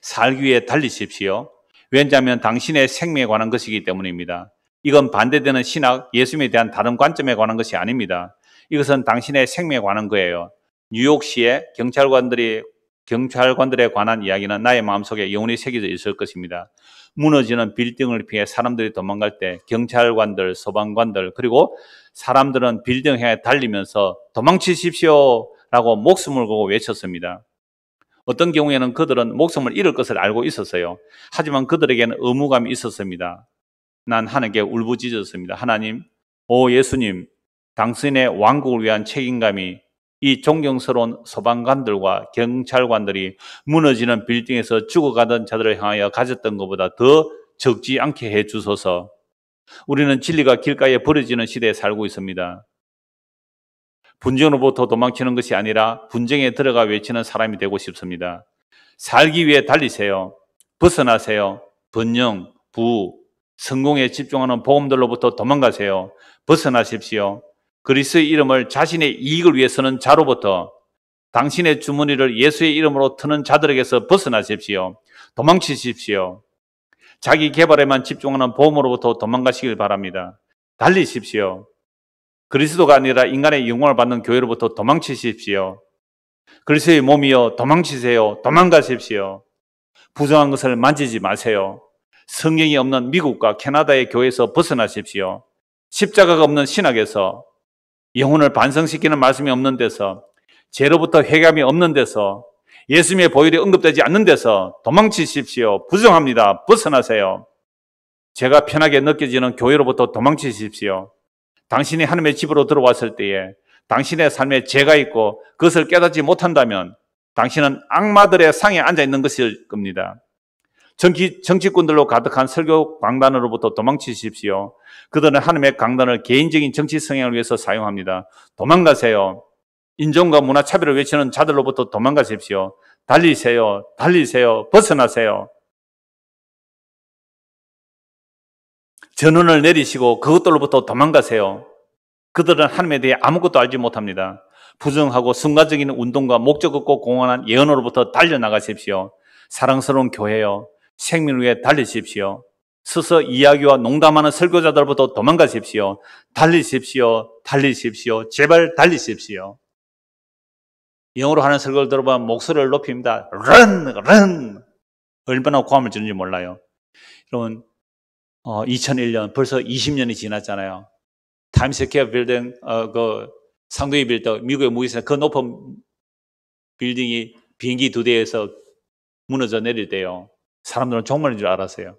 살기 위해 달리십시오. 왜냐하면 당신의 생명에 관한 것이기 때문입니다. 이건 반대되는 신학, 예수님에 대한 다른 관점에 관한 것이 아닙니다. 이것은 당신의 생명에 관한 거예요. 뉴욕시의 경찰관들이 경찰관들에 관한 이야기는 나의 마음속에 영원히 새겨져 있을 것입니다. 무너지는 빌딩을 피해 사람들이 도망갈 때 경찰관들, 소방관들 그리고 사람들은 빌딩 향해 달리면서 도망치십시오라고 목숨을 걸고 외쳤습니다. 어떤 경우에는 그들은 목숨을 잃을 것을 알고 있었어요. 하지만 그들에게는 의무감이 있었습니다. 난 하나님께 울부짖었습니다. 하나님, 오 예수님, 당신의 왕국을 위한 책임감이 이 존경스러운 소방관들과 경찰관들이 무너지는 빌딩에서 죽어가던 자들을 향하여 가졌던 것보다 더 적지 않게 해 주소서. 우리는 진리가 길가에 버려지는 시대에 살고 있습니다. 분쟁으로부터 도망치는 것이 아니라 분쟁에 들어가 외치는 사람이 되고 싶습니다. 살기 위해 달리세요. 벗어나세요. 번영, 부, 성공에 집중하는 보험들로부터 도망가세요. 벗어나십시오. 그리스의 이름을 자신의 이익을 위해 서는 자로부터 당신의 주머니를 예수의 이름으로 트는 자들에게서 벗어나십시오. 도망치십시오. 자기 개발에만 집중하는 보험으로부터 도망가시길 바랍니다. 달리십시오. 그리스도가 아니라 인간의 영광을 받는 교회로부터 도망치십시오. 그리스도의 몸이여 도망치세요. 도망가십시오. 부정한 것을 만지지 마세요. 성경이 없는 미국과 캐나다의 교회에서 벗어나십시오. 십자가가 없는 신학에서 영혼을 반성시키는 말씀이 없는 데서 죄로부터 회감이 없는 데서 예수님의 보혈이 언급되지 않는 데서 도망치십시오. 부정합니다. 벗어나세요. 제가 편하게 느껴지는 교회로부터 도망치십시오. 당신이 하나님의 집으로 들어왔을 때에 당신의 삶에 죄가 있고 그것을 깨닫지 못한다면 당신은 악마들의 상에 앉아 있는 것일 겁니다. 정치, 정치꾼들로 가득한 설교 강단으로부터 도망치십시오. 그들은 하나님의 강단을 개인적인 정치 성향을 위해서 사용합니다. 도망가세요. 인종과 문화 차별을 외치는 자들로부터 도망가십시오. 달리세요. 달리세요. 벗어나세요. 전원을 내리시고 그것들로부터 도망가세요. 그들은 하나님에 대해 아무것도 알지 못합니다. 부정하고 순간적인 운동과 목적 없고 공허한 예언으로부터 달려나가십시오. 사랑스러운 교회여 생명을 위해 달리십시오. 스스 이야기와 농담하는 설교자들부터 도망가십시오. 달리십시오. 달리십시오. 제발 달리십시오. 영어로 하는 설교를 들어보면 목소리를 높입니다. r u 얼마나 고함을 주는지 몰라요. 여러분, 어, 2001년 벌써 20년이 지났잖아요. 타임스퀘어 빌딩 어, 그 상도이 빌딩 미국의 무기사그 높은 빌딩이 비행기 두 대에서 무너져 내릴 때요. 사람들은 정말인 줄 알았어요.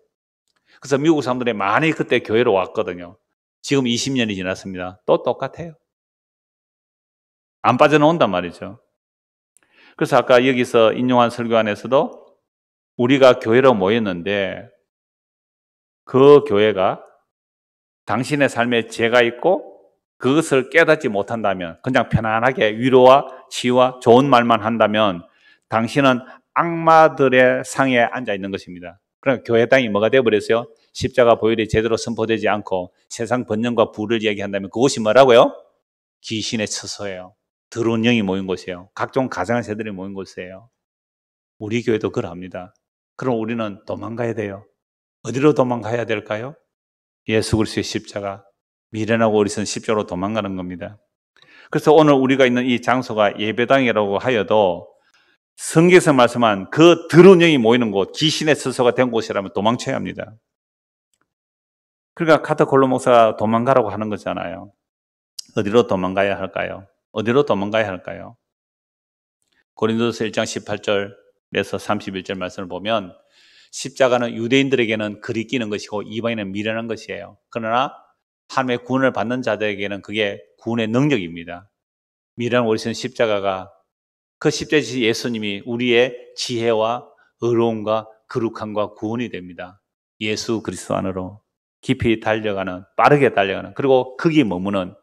그래서 미국 사람들이 많이 그때 교회로 왔거든요. 지금 20년이 지났습니다. 또 똑같아요. 안 빠져나온단 말이죠. 그래서 아까 여기서 인용한 설교 안에서도 우리가 교회로 모였는데 그 교회가 당신의 삶에 죄가 있고 그것을 깨닫지 못한다면 그냥 편안하게 위로와 치유와 좋은 말만 한다면 당신은 악마들의 상에 앉아 있는 것입니다. 그러니까 교회 땅이 뭐가 되어버렸어요? 십자가 보혈이 제대로 선포되지 않고 세상 번영과 부를 이야기한다면 그것이 뭐라고요? 귀신의 처소예요. 드러운 영이 모인 곳이에요. 각종 가상한 새들이 모인 곳이에요. 우리 교회도 그러합니다. 그럼 우리는 도망가야 돼요. 어디로 도망가야 될까요? 예수 그리스도의 십자가, 미련하고 어리선 십자로 도망가는 겁니다. 그래서 오늘 우리가 있는 이 장소가 예배당이라고 하여도 성계에서 말씀한 그 드러운 영이 모이는 곳, 귀신의 스스가 된 곳이라면 도망쳐야 합니다. 그러니까 카터 콜로 목사가 도망가라고 하는 거잖아요. 어디로 도망가야 할까요? 어디로 도망가야 할까요? 고린도서 1장 18절에서 31절 말씀을 보면 십자가는 유대인들에게는 그리 끼는 것이고 이방인은 미련한 것이에요. 그러나 하나님의 구원을 받는 자들에게는 그게 구원의 능력입니다. 미련한 원리는 십자가가 그 십자지 예수님이 우리의 지혜와 의로움과 그룩함과 구원이 됩니다. 예수 그리스도 안으로 깊이 달려가는 빠르게 달려가는 그리고 거기 머무는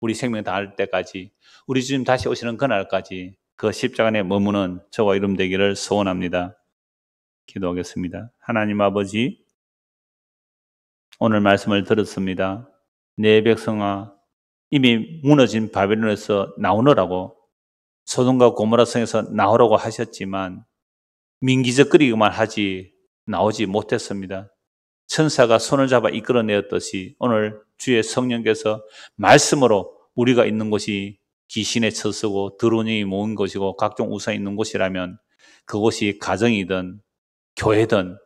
우리 생명 다할 때까지 우리 주님 다시 오시는 그날까지 그십자가안에 머무는 저와 이름 되기를 소원합니다. 기도하겠습니다. 하나님 아버지, 오늘 말씀을 들었습니다. 내 백성아, 이미 무너진 바벨론에서 나오느라고소동과 고모라 성에서 나오라고 하셨지만 민기적거리기만 하지 나오지 못했습니다. 천사가 손을 잡아 이끌어내었듯이 오늘 주의 성령께서 말씀으로 우리가 있는 곳이 귀신의 처소고 드론이 모은 곳이고 각종 우상 이 있는 곳이라면 그곳이 가정이든 교회든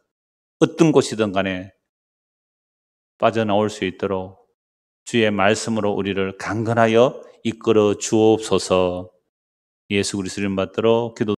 어떤 곳이든 간에 빠져나올 수 있도록 주의 말씀으로 우리를 강건하여 이끌어 주옵소서 예수 그리스도를 받도록 기도